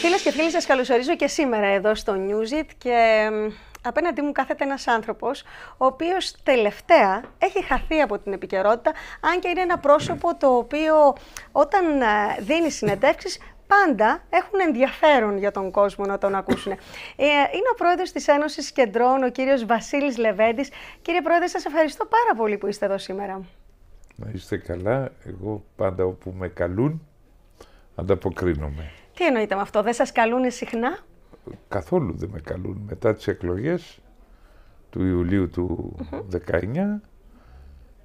Φίλες και φίλοι, σας καλωσορίζω και σήμερα εδώ στο Newsit και απέναντί μου κάθεται ένας άνθρωπος, ο οποίος τελευταία έχει χαθεί από την επικαιρότητα, αν και είναι ένα πρόσωπο το οποίο όταν ε, δίνει συνεντεύξεις πάντα έχουν ενδιαφέρον για τον κόσμο να τον ακούσουν. Ε, είναι ο πρόεδρος της Ένωσης Κεντρών, ο κύριος Βασίλης Λεβέντης. Κύριε Πρόεδρε, σας ευχαριστώ πάρα πολύ που είστε εδώ σήμερα. Ναι. είστε καλά. Εγώ πάντα όπου με καλούν, ανταποκρίνομαι. Τι εννοείται με αυτό, δεν σας καλούν συχνά? Καθόλου δεν με καλούν. Μετά τις εκλογές του Ιουλίου του mm 19,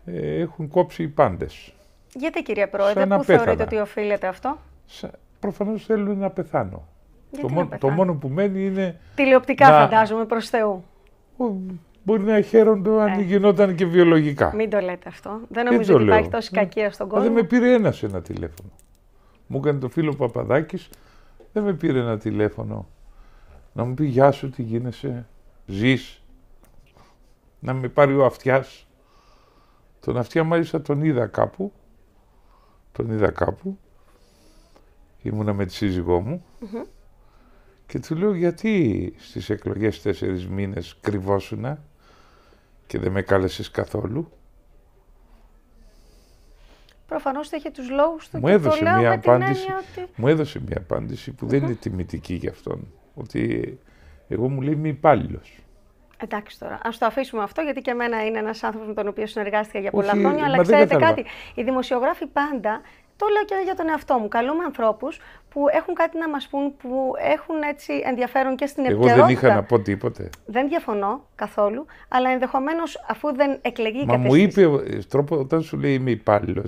ε, έχουν κόψει οι πάντες. Γιατί κύριε Πρόεδρε, πού θεωρείτε ότι οφείλεται αυτό? Σα... Προφανώς θέλουν να πεθάνω. το, να μόνο, πεθάνω. το μόνο που μένει είναι... Τηλεοπτικά να... φαντάζομαι προς Θεού μπορεί να χαίρονται αν ε. γινόταν και βιολογικά. Μην το λέτε αυτό. Δεν νομίζω ότι υπάρχει τόση κακία στον ε, κόσμο. δεν με πήρε ένας ένα τηλέφωνο. Μου έκανε το φίλο Παπαδάκης, δεν με πήρε ένα τηλέφωνο. Να μου πει Γεια σου, τι γίνεσαι, ζεις. Να με πάρει ο αυτιάς. Τον αυτιά μάλιστα τον είδα κάπου. Τον είδα κάπου. Ήμουνα με τη σύζυγό μου. Και του λέω γιατί στις εκλογές τέσσερις μήνες κρυβόσουνα και δεν με κάλεσες καθόλου. Προφανώς θα είχε τους λόγους του μου και το λέω μια απάντηση, την ότι... Μου έδωσε μια απάντηση που δεν είναι τιμητική για αυτόν. Ότι εγώ μου λέει είμαι υπάλληλος. Εντάξει τώρα, ας το αφήσουμε αυτό, γιατί και εμένα είναι ένας άνθρωπος με τον οποίο συνεργάστηκα για πολλά χρόνια. Αλλά ξέρετε κάτι, οι δημοσιογράφοι πάντα το λέω και για τον εαυτό μου. Καλούμε ανθρώπους που έχουν κάτι να μας πούν, που έχουν έτσι ενδιαφέρον και στην επικαιρότητα. Εγώ δεν είχα να πω τίποτε. Δεν διαφωνώ καθόλου, αλλά ενδεχομένως αφού δεν εκλεγεί Μα μου είπε, ε, τρόπο, όταν σου λέει είμαι υπάλληλος,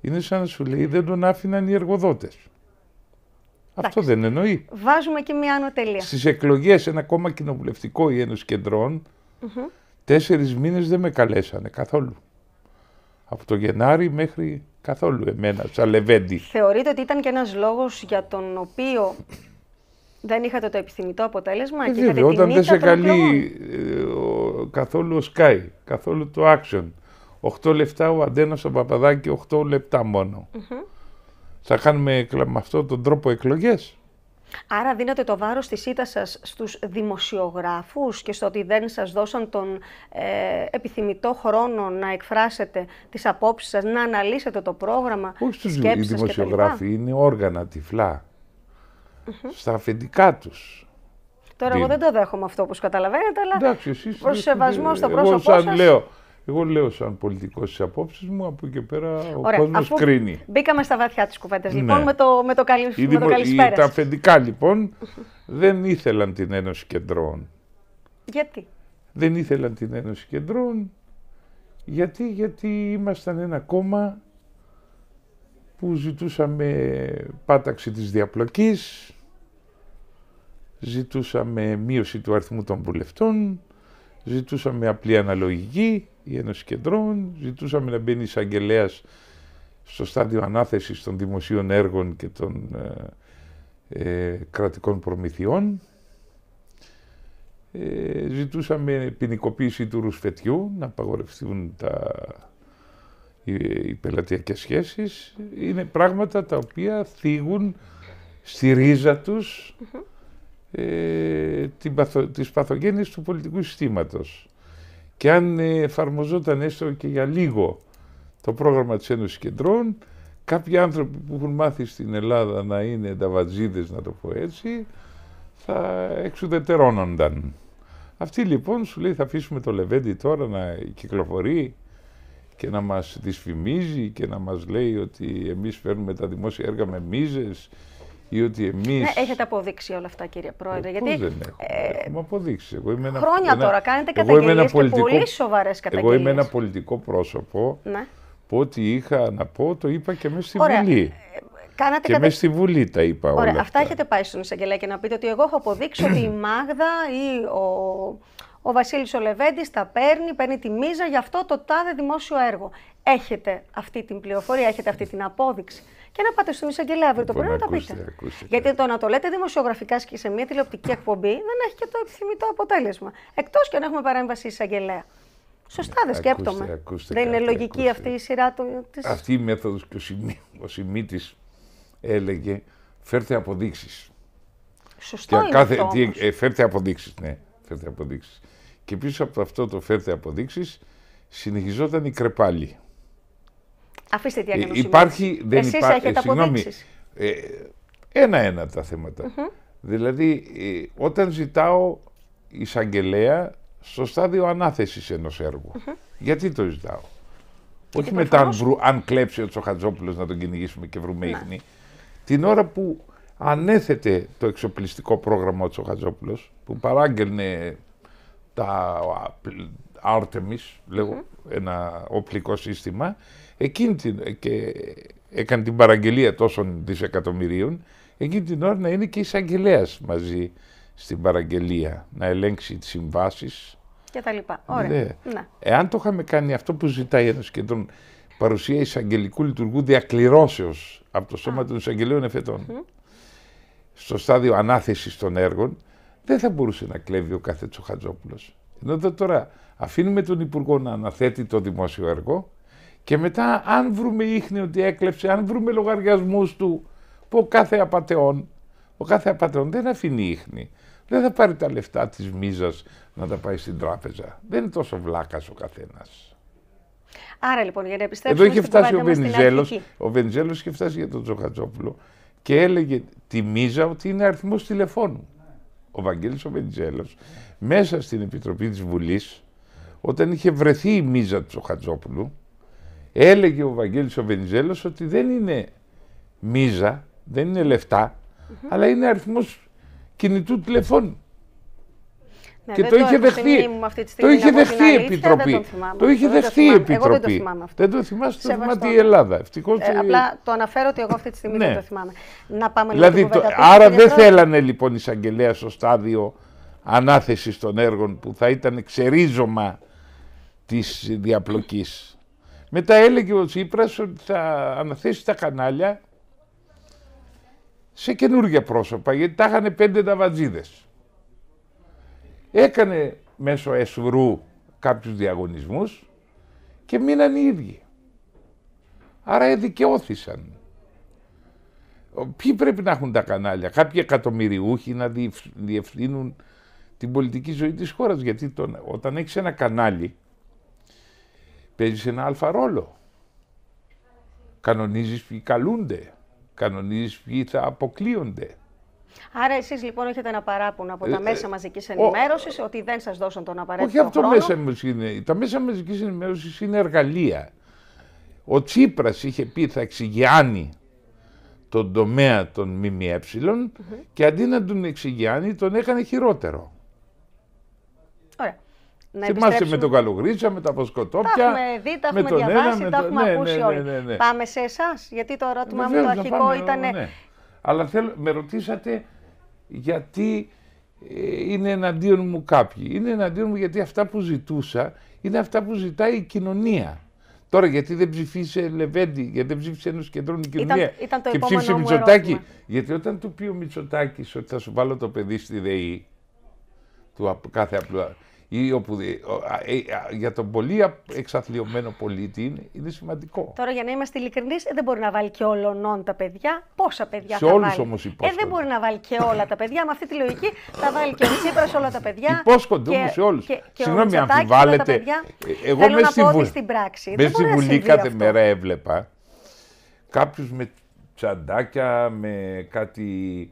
είναι σαν να σου λέει δεν τον άφηναν οι εργοδότες. Αυτό δεν εννοεί. Βάζουμε και μια άνω Στις εκλογές, ένα κόμμα κοινοβουλευτικό ένα ενό κεντρών, mm-hmm. τέσσερις μήνες δεν με καλέσανε καθόλου. Από το Γενάρη μέχρι Καθόλου εμένα, σαν λεβέντη. Θεωρείτε ότι ήταν και ένας λόγος για τον οποίο δεν είχατε το επιθυμητό αποτέλεσμα ε, και είχατε Όταν δεν σε καλεί ε, καθόλου ο ΣΚΑΙ, καθόλου το Action, 8 λεπτά ο Αντένας ο Παπαδάκη, 8 λεπτά Θα κάνουμε με αυτόν τον τρόπο εκλογές. Άρα δίνετε το βάρος της ήττας σας στους δημοσιογράφους και στο ότι δεν σας δώσαν τον ε, επιθυμητό χρόνο να εκφράσετε τις απόψεις σας, να αναλύσετε το πρόγραμμα, Όχι στους σκέψεις οι δημοσιογράφοι, είναι όργανα τυφλά, mm στα αφεντικά τους. Τώρα εγώ δεν το δέχομαι αυτό όπως καταλαβαίνετε, αλλά Εντάξει, σεβασμό στο ε, πρόσωπό σας... Εγώ λέω σαν πολιτικός τι απόψεις μου, από εκεί και πέρα ο κόσμο κρίνει. Μπήκαμε στα βαθιά της κουβέντας λοιπόν ναι. με το, με το, καλή Τα αφεντικά λοιπόν δεν ήθελαν την Ένωση Κεντρών. Γιατί? Δεν ήθελαν την Ένωση Κεντρών γιατί, γιατί ήμασταν ένα κόμμα που ζητούσαμε πάταξη της διαπλοκής, ζητούσαμε μείωση του αριθμού των βουλευτών, ζητούσαμε απλή αναλογική, η Ένωση Κεντρών, ζητούσαμε να μπαίνει εισαγγελέας στο στάδιο ανάθεσης των δημοσίων έργων και των ε, ε, κρατικών προμηθειών. Ε, ζητούσαμε ποινικοποίηση του ρουσφετιού, να απαγορευτούν τα, οι, οι πελατειακές σχέσεις. Είναι πράγματα τα οποία θίγουν στη ρίζα τους ε, την του πολιτικού συστήματος. Και αν ε, εφαρμοζόταν έστω και για λίγο το πρόγραμμα της Ένωσης Κεντρών, κάποιοι άνθρωποι που έχουν μάθει στην Ελλάδα να είναι τα βατζίδες, να το πω έτσι, θα εξουδετερώνονταν. Αυτή λοιπόν σου λέει θα αφήσουμε το Λεβέντι τώρα να κυκλοφορεί και να μας δυσφημίζει και να μας λέει ότι εμείς φέρνουμε τα δημόσια έργα με μίζες ή ότι Ναι, έχετε αποδείξει όλα αυτά, κύριε Πρόεδρε. Ε, γιατί... δεν έχω. Ε, έχουμε αποδείξει. Εγώ είμαι Χρόνια τώρα κάνετε καταγγελίε πολιτικό... και πολύ σοβαρές καταγγελίε. Εγώ είμαι ένα πολιτικό πρόσωπο. Ναι. Που ό,τι είχα να πω, το είπα και μέσα στη Ωραία. Βουλή. Ε, κάνατε και κατα... μέσα στη Βουλή τα είπα όλα. Αυτά. αυτά έχετε πάει στον εισαγγελέα και να πείτε ότι εγώ έχω αποδείξει ότι η Μάγδα ή ο, ο Βασίλης Ολεβέντης τα παίρνει, παίρνει τη μίζα για αυτό το τάδε δημόσιο έργο. Έχετε αυτή την πληροφορία, έχετε αυτή την απόδειξη και να πάτε στον εισαγγελέα αύριο το λοιπόν, πρωί να τα πείτε. Γιατί το να το λέτε δημοσιογραφικά και σε μια τηλεοπτική εκπομπή δεν έχει και το επιθυμητό αποτέλεσμα. Εκτός και αν έχουμε παρέμβαση εισαγγελέα. Σωστά δεν ε, σκέπτομαι. δεν είναι λογική αυτή η σειρά του. Αυτή η μέθοδος και ο, Σιμίτης έλεγε φέρτε αποδείξεις. Σωστό είναι κάθε, αυτό, ε, φέρτε αποδείξεις, ναι. Φέρτε αποδείξεις. Και πίσω από αυτό το φέρτε αποδείξεις συνεχιζόταν η κρεπάλη. Αφήστε τι ε, ακριβώς. Υπάρχει, δεν Εσείς υπά... έχετε ε, συγγνώμη, ε, ένα-ένα τα θεματα Δηλαδή, όταν ζητάω εισαγγελέα στο στάδιο ανάθεσης ενός γιατί το ζητάω. Όχι μετά αν, αν κλέψει ο Τσοχατζόπουλος να τον κυνηγήσουμε και βρούμε ναι. ίχνη. Την ώρα που ανέθετε το εξοπλιστικό πρόγραμμα ο Τσοχατζόπουλος, που παράγγελνε τα, Artemis, λέγω, ένα οπλικό σύστημα, εκείνη την, και έκανε την παραγγελία τόσων δισεκατομμυρίων, εκείνη την ώρα να είναι και εισαγγελέας μαζί στην παραγγελία, να ελέγξει τις συμβάσεις. Και τα λοιπά. Ωραία. Ναι. ναι. Εάν το είχαμε κάνει αυτό που ζητάει ένας κεντρών, παρουσία εισαγγελικού λειτουργού διακληρώσεως από το Σώμα των εισαγγελεων Εφετών, στο στάδιο ανάθεσης των έργων, δεν θα μπορούσε να κλέβει ο κάθε Τσοχατζόπουλος. Ενώ τώρα αφήνουμε τον Υπουργό να αναθέτει το δημόσιο έργο και μετά αν βρούμε ίχνη ότι έκλεψε, αν βρούμε λογαριασμούς του, που ο κάθε απαταιών, ο κάθε απαταιών δεν αφήνει ίχνη. Δεν θα πάρει τα λεφτά της μίζας να τα πάει στην τράπεζα. Δεν είναι τόσο βλάκας ο καθένας. Άρα λοιπόν για να επιστρέψουμε Εδώ είχε φτάσει ο Βενιζέλος, ο Βενιζέλος είχε φτάσει για τον Τζοχατζόπουλο και έλεγε τη μίζα ότι είναι αριθμός τηλεφώνου ο Βαγγέλης ο μέσα στην Επιτροπή της Βουλής όταν είχε βρεθεί η μίζα του Χατζόπουλου έλεγε ο Βαγγέλης ο Βενιζέλος ότι δεν είναι μίζα, δεν είναι λεφτά, αλλά είναι αριθμός κινητού τηλεφώνου. Ναι, και το είχε δεχθεί. Το είχε δεχθεί η Επιτροπή. Το είχε δεχθεί η Επιτροπή. Δεν το θυμάμαι αυτό. Δεν το θυμάσαι, το η Ελλάδα. Ευτυχώς... Ε, απλά το αναφέρω ότι εγώ αυτή τη στιγμή ναι. δεν το θυμάμαι. Να πάμε δηλαδή, το... Άρα δεν θέλανε λοιπόν εισαγγελέα στο στάδιο ανάθεσης των έργων που θα ήταν ξερίζωμα της διαπλοκής. Μετά έλεγε ο Τσίπρας ότι θα αναθέσει τα κανάλια σε καινούργια πρόσωπα, γιατί τα είχαν πέντε ταβατζίδες έκανε μέσω εσουρού κάποιους διαγωνισμούς και μείναν οι ίδιοι. Άρα εδικαιώθησαν. Ποιοι πρέπει να έχουν τα κανάλια, κάποιοι εκατομμυριούχοι να διευθύνουν την πολιτική ζωή της χώρας, γιατί τον, όταν έχεις ένα κανάλι, παίζεις ένα αλφαρόλο. ρόλο. Κανονίζεις ποιοι καλούνται, κανονίζεις ποιοι θα αποκλείονται. Άρα εσείς λοιπόν έχετε ένα παράπονο από τα ε, μέσα ε, μαζικής ενημέρωσης ότι δεν σας δώσαν τον απαραίτητο χρόνο. Όχι αυτό τα μέσα μαζικής ενημέρωσης. Τα μέσα μαζικής ενημέρωσης είναι εργαλεία. Ο Τσίπρας είχε πει θα εξηγιάνει τον τομέα των ΜΜΕ και αντί να τον εξηγιάνει τον έκανε χειρότερο. Ωραία. Να Θυμάστε με τον Καλογρίτσα, με τα Ποσκοτόπια. Τα έχουμε δει, τα έχουμε διαβάσει, τα έχουμε ναι, ακούσει ναι, ναι, όλοι. Πάμε σε εσάς, γιατί το ερώτημά μου το αρχικό ήταν αλλά με ρωτήσατε γιατί ε, είναι εναντίον μου κάποιοι. Είναι εναντίον μου γιατί αυτά που ζητούσα είναι αυτά που ζητάει η κοινωνία. Τώρα γιατί δεν ψηφίσε Λεβέντη, γιατί δεν ψήφισε ενό κεντρών η κοινωνία. Ήταν, και ψήφισε Μητσοτάκη. Γιατί όταν του πει ο Μητσοτάκης ότι θα σου βάλω το παιδί στη ΔΕΗ, του κάθε απλού ή όπου, ε, για τον πολύ εξαθλειωμένο πολίτη είναι, σημαντικό. Τώρα για να είμαστε ειλικρινείς, δεν μπορεί να βάλει και όλων τα παιδιά. Πόσα παιδιά σε θα όλους βάλει. Όμως ε, δεν μπορεί να βάλει και όλα τα παιδιά. Με αυτή τη λογική θα βάλει και ο Τσίπρας όλα τα παιδιά. Υπόσχονται όμως σε όλους. Συγγνώμη, αμφιβάλλετε. Ε, ε, εγώ μέσα στη Βουλή. Στην πράξη. Μέσα στη Βουλή κάθε αυτό. μέρα έβλεπα κάποιους με τσαντάκια, με κάτι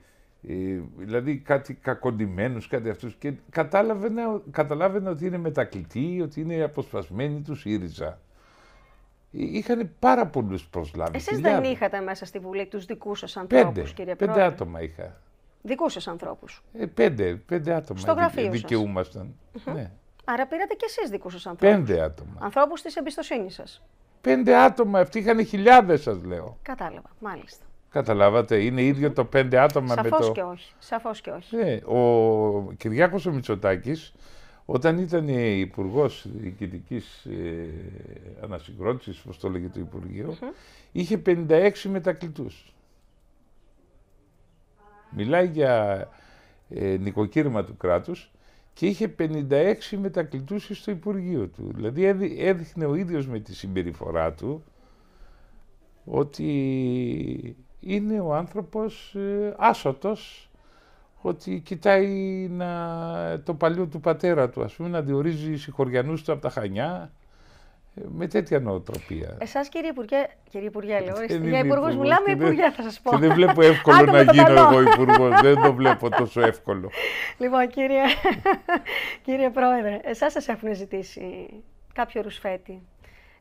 ε, δηλαδή κάτι κακοντημένους, κάτι αυτούς και καταλάβαινε, καταλάβαινε ότι είναι μετακλητή ότι είναι αποσπασμένοι του ΣΥΡΙΖΑ. Ε, είχαν πάρα πολλούς προσλάβεις. Εσείς δεν είχατε μέσα στη Βουλή τους δικούς σας ανθρώπους, πέντε, κύριε Πρόεδρε. Πέντε άτομα είχα. Δικούς σας ανθρώπους. Ε, πέντε, πέντε άτομα Στο γραφείο δικαιούμασταν. Ναι. Άρα πήρατε κι εσείς δικούς σας ανθρώπους. Πέντε άτομα. Ανθρώπους της εμπιστοσύνης σας. Πέντε άτομα, αυτοί είχαν χιλιάδες σας λέω. Κατάλαβα, μάλιστα. Καταλάβατε, είναι ίδιο το πέντε άτομα με το... Σαφώς και όχι, σαφώς και όχι. Ναι, ο Κυριάκος ο Μητσοτάκης, όταν ήταν υπουργός διοικητικής ε, ανασυγκρότησης, όπω το λέγεται το υπουργειο είχε 56 μετακλητούς. Μιλάει για ε, νοικοκύρημα του κράτους και είχε 56 μετακλητούς στο Υπουργείο του. Δηλαδή έδειχνε ο ίδιος με τη συμπεριφορά του ότι είναι ο άνθρωπος ε, άσωτος ότι κοιτάει να, το παλιό του πατέρα του, ας πούμε, να διορίζει συγχωριανούς του από τα Χανιά, ε, με τέτοια νοοτροπία. Εσάς κύριε Υπουργέ, κύριε Υπουργέ, λέω. για υπουργός μιλάμε, Υπουργέ θα σας πω. Και δεν βλέπω εύκολο να γίνω εγώ υπουργός. δεν το βλέπω τόσο εύκολο. Λοιπόν, κύριε, κύριε Πρόεδρε, εσάς σας έχουν ζητήσει κάποιο ρουσφέτη,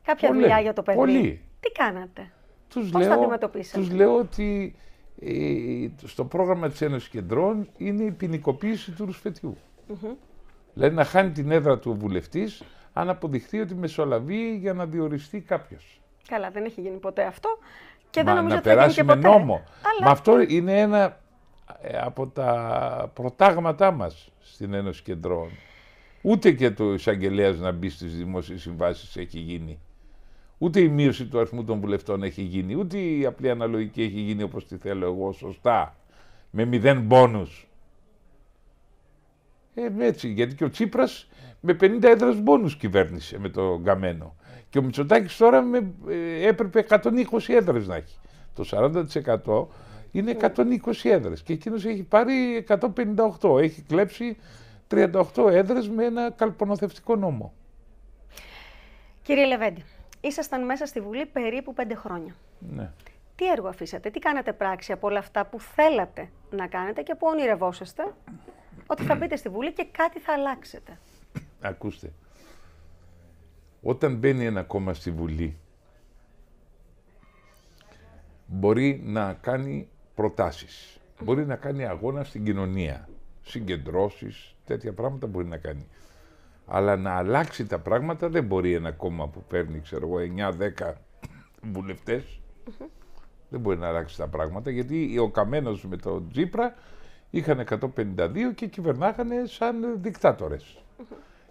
κάποια δουλειά για το παιδί. Πολύ. Τι κάνατε. Τους λέω, Τους λέω ότι ε, στο πρόγραμμα της Ένωσης Κεντρών είναι η ποινικοποίηση του ρουσφετιού. Δηλαδή να χάνει την έδρα του ο βουλευτής αν αποδειχθεί ότι μεσολαβεί για να διοριστεί κάποιος. Καλά, δεν έχει γίνει ποτέ αυτό και δεν νομίζω να ότι θα με νόμο. Μα αυτό είναι ένα ε, από τα προτάγματά μας στην Ένωση Κεντρών. Ούτε και το εισαγγελέας να μπει στις δημόσιες συμβάσεις έχει γίνει. Ούτε η μείωση του αριθμού των βουλευτών έχει γίνει, ούτε η απλή αναλογική έχει γίνει όπως τη θέλω εγώ, σωστά, με μηδέν μπόνους. Ε, έτσι, γιατί και ο Τσίπρας με 50 έδρας μπόνους κυβέρνησε με το γκαμένο. Και ο Μητσοτάκης τώρα με, ε, έπρεπε 120 έδρες να έχει. Το 40% είναι 120 έδρες και εκείνος έχει πάρει 158, έχει κλέψει 38 έδρες με ένα καλπονοθευτικό νόμο. Κύριε Λεβέντη, Ήσασταν μέσα στη Βουλή περίπου πέντε χρόνια. Ναι. Τι έργο αφήσατε, τι κάνατε πράξη από όλα αυτά που θέλατε να κάνετε και που ονειρευόσαστε ότι θα μπείτε στη Βουλή και κάτι θα αλλάξετε. Ακούστε, όταν μπαίνει ένα κόμμα στη Βουλή, μπορεί να κάνει προτάσεις, μπορεί να κάνει αγώνα στην κοινωνία, συγκεντρώσεις, τέτοια πράγματα μπορεί να κάνει. Αλλά να αλλάξει τα πράγματα δεν μπορεί ένα κόμμα που παίρνει, ξέρω εγώ, 9-10 Δεν μπορεί να αλλάξει τα πράγματα γιατί ο Καμένος με τον Τζίπρα είχαν 152 και κυβερνάγανε σαν δικτατορε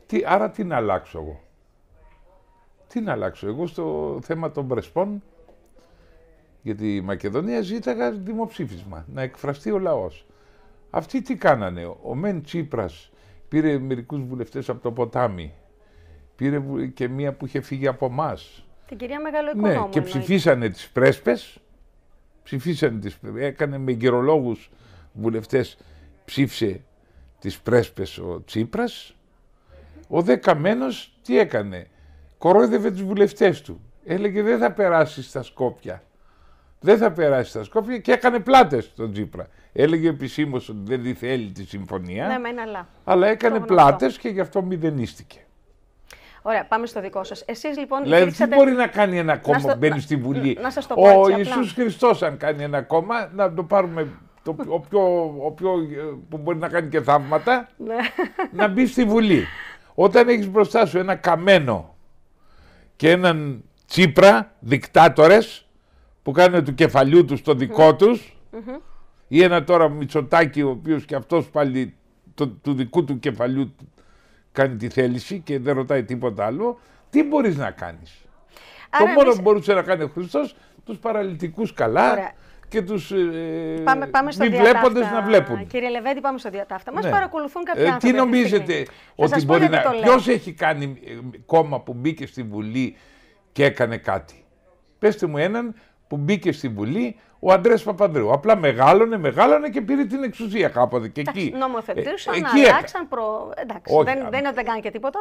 Τι, άρα τι να αλλάξω εγώ. Τι να αλλάξω εγώ στο θέμα των Πρεσπών. Γιατί η Μακεδονία ζήταγα δημοψήφισμα, να εκφραστεί ο λαός. Αυτοί τι κάνανε. Ο Μεν Τσίπρας Πήρε μερικούς βουλευτές από το ποτάμι. Πήρε και μία που είχε φύγει από εμάς. Την κυρία μεγάλο Ναι, και ψηφίσανε τις πρέσπες, Ψηφίσανε τις, έκανε με γερολόγου βουλευτές Ψήφισε τις πρέσπες ο Τσίπρας, Ο Δεκαμένος τι έκανε. Κορόιδευε τους βουλευτές του. Έλεγε δεν θα περάσεις στα Σκόπια δεν θα περάσει στα Σκόπια και έκανε πλάτες τον Τσίπρα. Έλεγε επισήμως ότι δεν τη θέλει τη συμφωνία. Ναι, μεν, αλλά. Αλλά έκανε πλάτες και γι' αυτό μηδενίστηκε. Ωραία, πάμε στο δικό σας. Εσείς λοιπόν. Δηλαδή, τι μπορεί να κάνει ένα κόμμα που μπαίνει στη Βουλή. Να, σας το πω, Ο Ιησούς Χριστός, αν κάνει ένα κόμμα, να το πάρουμε. Το, ο, πιο, ε, που μπορεί να κάνει και θαύματα, ναι. να μπει στη Βουλή. Όταν έχεις μπροστά σου ένα καμένο και έναν Τσίπρα, δικτάτορες, που κάνουν του κεφαλιού τους το δικό τους ή ένα τώρα Μητσοτάκη ο οποίος και αυτός πάλι το, του δικού του κεφαλιού κάνει τη θέληση και δεν ρωτάει τίποτα άλλο, τι μπορείς να κάνεις. το μόνο που μπορούσε να κάνει ο Χριστός, τους παραλυτικούς καλά, και τους ε, μη βλέποντες να βλέπουν. Κύριε Λεβέντη, πάμε στο διατάφτα. Μας ναι. παρακολουθούν κάποιοι ε, άνθρωποι. Τι νομίζετε ότι μπορεί να. Ποιος έχει κάνει ε, κόμμα που μπήκε στη Βουλή και έκανε κάτι. Πετε μου έναν που μπήκε στη Βουλή ο Αντρέ Παπαδρέου. Απλά μεγάλωνε, μεγάλωνε και πήρε την εξουσία κάποτε. Και εκεί. Νομοθετούσαν, ε, εκεί αλλάξαν. Προ... Εντάξει, δεν, δεν είναι ότι δεν κάνει και τίποτα.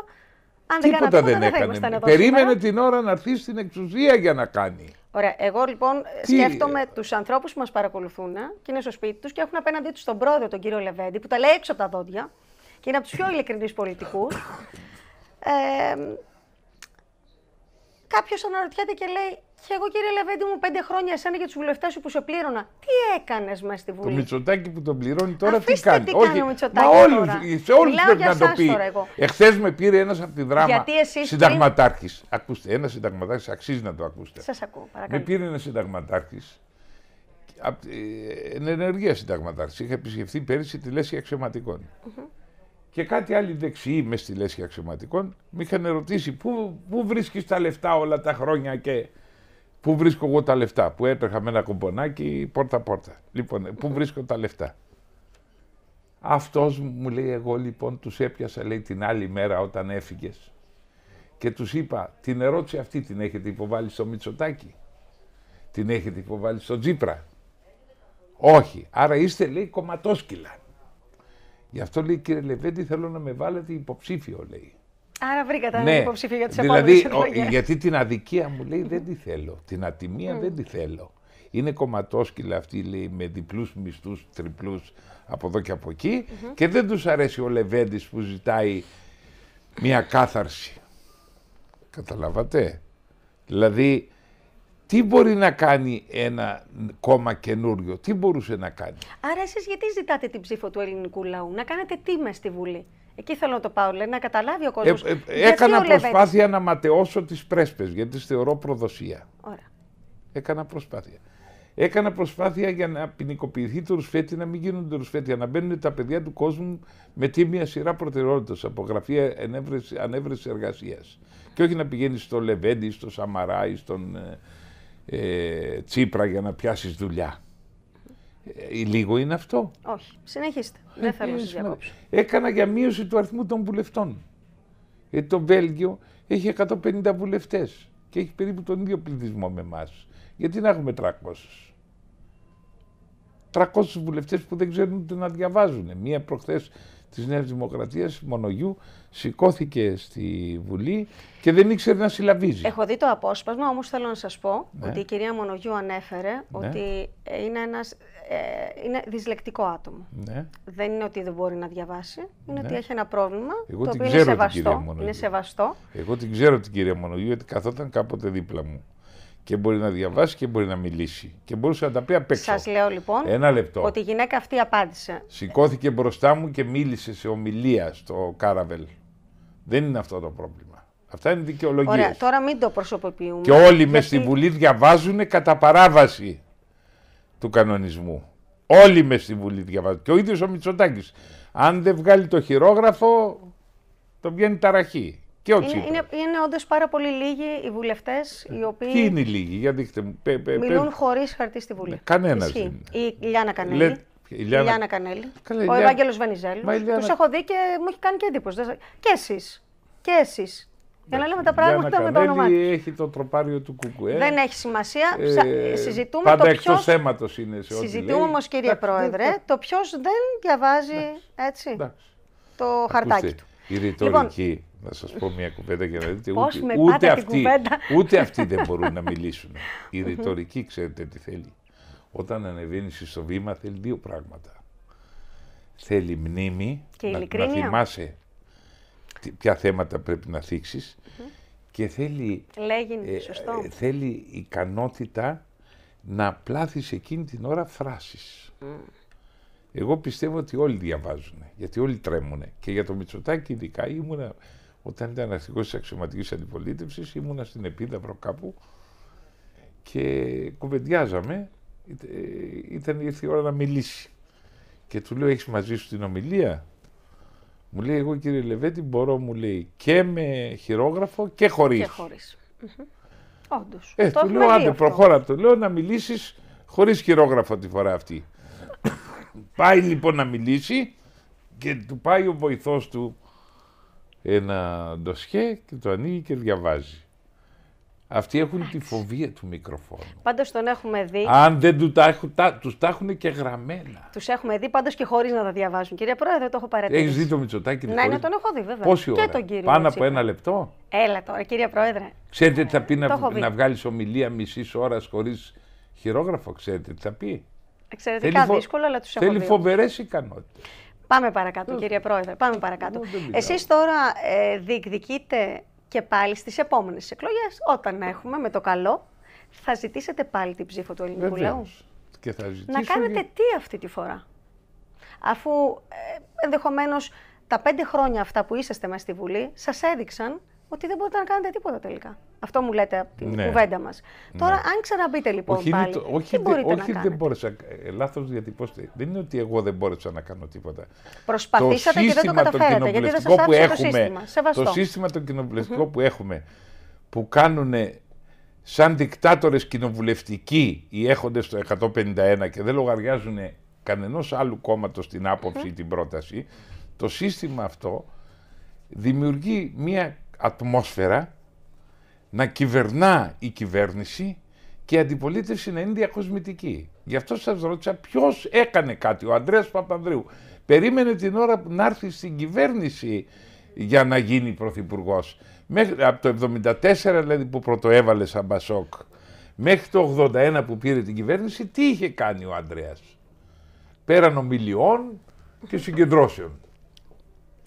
Αν δεν τίποτα δεν, έκανε. Περίμενε την ώρα να έρθει στην εξουσία για να κάνει. Ωραία. Εγώ λοιπόν Τι... σκέφτομαι τους ανθρώπους που μας παρακολουθούν και είναι στο σπίτι τους και έχουν απέναντί τους τον πρόεδρο, τον κύριο Λεβέντη, που τα λέει έξω από τα δόντια και είναι από τους πιο ειλικρινείς πολιτικούς. Ε, Κάποιος αναρωτιέται και λέει, και εγώ, κύριε Λεβέντη, μου πέντε χρόνια σαν για τους βουλευτές σου που σε πλήρωνα. Τι έκανες μέσα στη Βουλή. Το Μητσοτάκι που τον πληρώνει τώρα Αφήστε τι κάνει. Τι κάνει Όχι, μα όλους, σε πρέπει να το πει. Εχθές με πήρε ένας από τη δράμα συνταγματάρχης. Ακούστε, ένας συνταγματάρχης αξίζει να το ακούσετε. Σας ακούω, παρακαλώ. Με πήρε ένας συνταγματάρχης. Εν ενεργεία συνταγματάρχης. Είχα επισκεφθεί πέρυσι τη λέσχη Και κάτι άλλοι δεξιοί μες στη λέσχη αξιωματικών με είχαν ρωτήσει πού, πού βρίσκεις τα λεφτά όλα τα χρόνια και Πού βρίσκω εγώ τα λεφτά, που έτρεχα με ένα κομπονάκι πόρτα-πόρτα. Λοιπόν, πού βρίσκω τα λεφτά. Αυτός μου λέει εγώ λοιπόν τους έπιασα λέει την άλλη μέρα όταν έφυγες και τους είπα την ερώτηση αυτή την έχετε υποβάλει στο Μητσοτάκι, την έχετε υποβάλει στο Τζίπρα. Όχι, άρα είστε λέει κομματόσκυλα. Γι' αυτό λέει κύριε Λεβέντη θέλω να με βάλετε υποψήφιο λέει. Άρα βρήκατε ναι. υποψηφία υποψήφιο για τις δηλαδή, επόμενες εκλογές. Γιατί την αδικία μου λέει δεν τη θέλω. Την ατιμία δεν τη θέλω. Είναι κομματόσκυλα αυτή λέει, με διπλούς μισθούς, τριπλούς από εδώ και από εκεί και δεν τους αρέσει ο Λεβέντης που ζητάει μια κάθαρση. Καταλάβατε. Δηλαδή, τι μπορεί να κάνει ένα κόμμα καινούριο, τι μπορούσε να κάνει. Άρα εσείς γιατί ζητάτε την ψήφο του ελληνικού λαού, να κάνετε τι με στη Βουλή. Εκεί θέλω να το πάω, λέει, να καταλάβει ο κόσμος. Ε, ε έκανα προσπάθεια να ματαιώσω τις πρέσπες γιατί τις θεωρώ προδοσία. Ωραία. Έκανα προσπάθεια. Έκανα προσπάθεια για να ποινικοποιηθεί το ρουσφέτη, να μην γίνονται ρουσφέτια, να μπαίνουν τα παιδιά του κόσμου με τίμια σειρά προτεραιότητας από γραφεία ανέβρεση εργασίας. Και όχι να πηγαίνεις στο Λεβέντι, στο Σαμαρά ή στον ε, ε Τσίπρα για να πιάσεις δουλειά. Ε, λίγο είναι αυτό. Όχι. Συνεχίστε. Δεν θέλω να σας ε, ε, Έκανα για μείωση του αριθμού των βουλευτών. Ε, το Βέλγιο έχει 150 βουλευτές και έχει περίπου τον ίδιο πληθυσμό με εμάς. Γιατί να έχουμε 300. 300 βουλευτές που δεν ξέρουν ούτε να διαβάζουν. Μία προχθές της Νέας Δημοκρατίας Μονογιού σηκώθηκε στη Βουλή και δεν ήξερε να συλλαβίζει. Έχω δει το απόσπασμα, όμως θέλω να σας πω ναι. ότι η κυρία Μονογιού ανέφερε ναι. ότι είναι ένας ε, είναι δυσλεκτικό άτομο. Ναι. Δεν είναι ότι δεν μπορεί να διαβάσει, είναι ναι. ότι έχει ένα πρόβλημα Εγώ το οποίο είναι σεβαστό. είναι σεβαστό. Εγώ την ξέρω την κυρία Μονογιού, γιατί καθόταν κάποτε δίπλα μου και μπορεί να διαβάσει και μπορεί να μιλήσει. Και μπορούσε να τα πει απ' έξω. Σας λέω λοιπόν Ένα λεπτό. ότι η γυναίκα αυτή απάντησε. Σηκώθηκε μπροστά μου και μίλησε σε ομιλία στο Κάραβελ. Δεν είναι αυτό το πρόβλημα. Αυτά είναι δικαιολογία. Ωραία, τώρα μην το προσωποποιούμε. Και όλοι γιατί... με στη Βουλή διαβάζουν κατά παράβαση του κανονισμού. Όλοι μες στη Βουλή διαβάζουν. Και ο ίδιος ο Μητσοτάκης. Αν δεν βγάλει το χειρόγραφο, το βγαίνει ταραχή. Και ο Είναι, είναι, είναι όντως πάρα πολύ λίγοι οι βουλευτές οι ε, οποίοι. Ποιοι είναι οι λίγοι, για δείχτε μου. Πε, μιλούν χωρίς χαρτί στη Βουλή. Ναι, Κανένας. Η Λιάννα Κανέλη. Λε... Η Λιάνα... Λιάνα Κανέλη. Καλή, ο Ευάγγελος Βενιζέλου. Λιάνα... Τους έχω δει και μου έχει κάνει και εντύπωση. Και εσείς. Και εσείς. Για να λέμε τα πράγματα με το όνομά τους. έχει το τροπάριο του Κουκουέ. Δεν έχει σημασία. Ε, συζητούμε πάντα το εκτός θέματος είναι σε ό,τι Συζητούμε όμως, κύριε εντάξει, Πρόεδρε, ναι. το ποιος δεν διαβάζει εντάξει. έτσι, το χαρτάκι του. Η λοιπόν, ρητορική να σας πω μια κουβέντα για να δείτε ούτε, ούτε, αυτοί, ούτε αυτοί δεν μπορούν να μιλήσουν. Η ρητορική ξέρετε τι θέλει. Όταν ανεβαίνει στο βήμα θέλει δύο πράγματα. Θέλει μνήμη, και να, να θυμάσαι ποια θέματα πρέπει να θίξεις και θέλει, λέγει ε, σωστό. Ε, θέλει ικανότητα να πλάθεις εκείνη την ώρα φράσεις. Εγώ πιστεύω ότι όλοι διαβάζουν, γιατί όλοι τρέμουν. Και για το Μητσοτάκη ειδικά ήμουνα όταν ήταν αρχηγός της αξιωματικής αντιπολίτευσης, ήμουνα στην Επίδαυρο κάπου και κουβεντιάζαμε. Ε, ήταν ήρθε η ώρα να μιλήσει. Και του λέω: Έχεις μαζί σου την ομιλία. Μου λέει: Εγώ κύριε Λεβέτη, μπορώ, μου λέει, και με χειρόγραφο και χωρίς. Και χωρίς. Όντως. Ε, του λέω: Άντε, προχώρα. Του λέω να μιλήσεις χωρίς χειρόγραφο τη φορά αυτή. πάει λοιπόν να μιλήσει και του πάει ο βοηθός του ένα ντοσχέ και το ανοίγει και διαβάζει. Αυτοί έχουν τη φοβία του μικροφόνου. Πάντως τον έχουμε δει. Αν δεν του τα, έχουν, τα, τους τα έχουν και γραμμένα. Τους έχουμε δει πάντως και χωρίς να τα διαβάζουν. Κυρία Πρόεδρε, το έχω παρατηρήσει. Έχεις δει το Μητσοτάκι ναι, ναι, χωρίς... ναι, τον έχω δει βέβαια. Πόση και ώρα. Τον κύριο Πάνω από ένα λεπτό. Έλα τώρα, κυρία Πρόεδρε. Ξέρετε τι θα πει ε, να, να βγάλεις ομιλία μισής ώρας χωρίς χειρόγραφο, ξέρετε τι θα πει. Εξαιρετικά δύσκολο, αλλά τους έχω Θέλει φοβερές ικανότητες. Πάμε παρακάτω, κύριε Πρόεδρε. Πάμε παρακάτω. Εσείς τώρα ε, διεκδικείτε και πάλι στις επόμενες εκλογές, όταν έχουμε με το καλό, θα ζητήσετε πάλι την ψήφο του ελληνικού λαού. Να κάνετε τι αυτή τη φορά. Αφού ε, ενδεχομένως τα πέντε χρόνια αυτά που είσαστε μέσα στη Βουλή σας έδειξαν ότι δεν μπορείτε να κάνετε τίποτα τελικά. Αυτό μου λέτε από την ναι. κουβέντα μας. Ναι. Τώρα, αν ξαναμπείτε λοιπόν όχι, πάλι. Το, όχι, τι μπορείτε δε, να όχι δεν μπόρεσα. Λάθο διατυπώστε. Δεν είναι ότι εγώ δεν μπόρεσα να κάνω τίποτα. Προσπαθήσατε και δεν το καταφέρατε. γιατί δεν σα άφησε το σύστημα. Σεβαστό. Το σύστημα το κοινοβουλευτικο που έχουμε, που κάνουν σαν δικτάτορες κοινοβουλευτικοί οι έχοντες το 151 και δεν λογαριάζουν κανενός άλλου κόμματος την άποψη την πρόταση, το σύστημα αυτό δημιουργεί μια ατμόσφαιρα να κυβερνά η κυβέρνηση και η αντιπολίτευση να είναι διακοσμητική. Γι' αυτό σας ρώτησα ποιος έκανε κάτι, ο Ανδρέας Παπανδρίου. Περίμενε την ώρα που να έρθει στην κυβέρνηση για να γίνει πρωθυπουργός. Από το 1974 δηλαδή που πρωτοέβαλε σαν Μπασόκ μέχρι το 81 που πήρε την κυβέρνηση, τι είχε κάνει ο Ανδρέας. Πέραν ομιλιών και συγκεντρώσεων.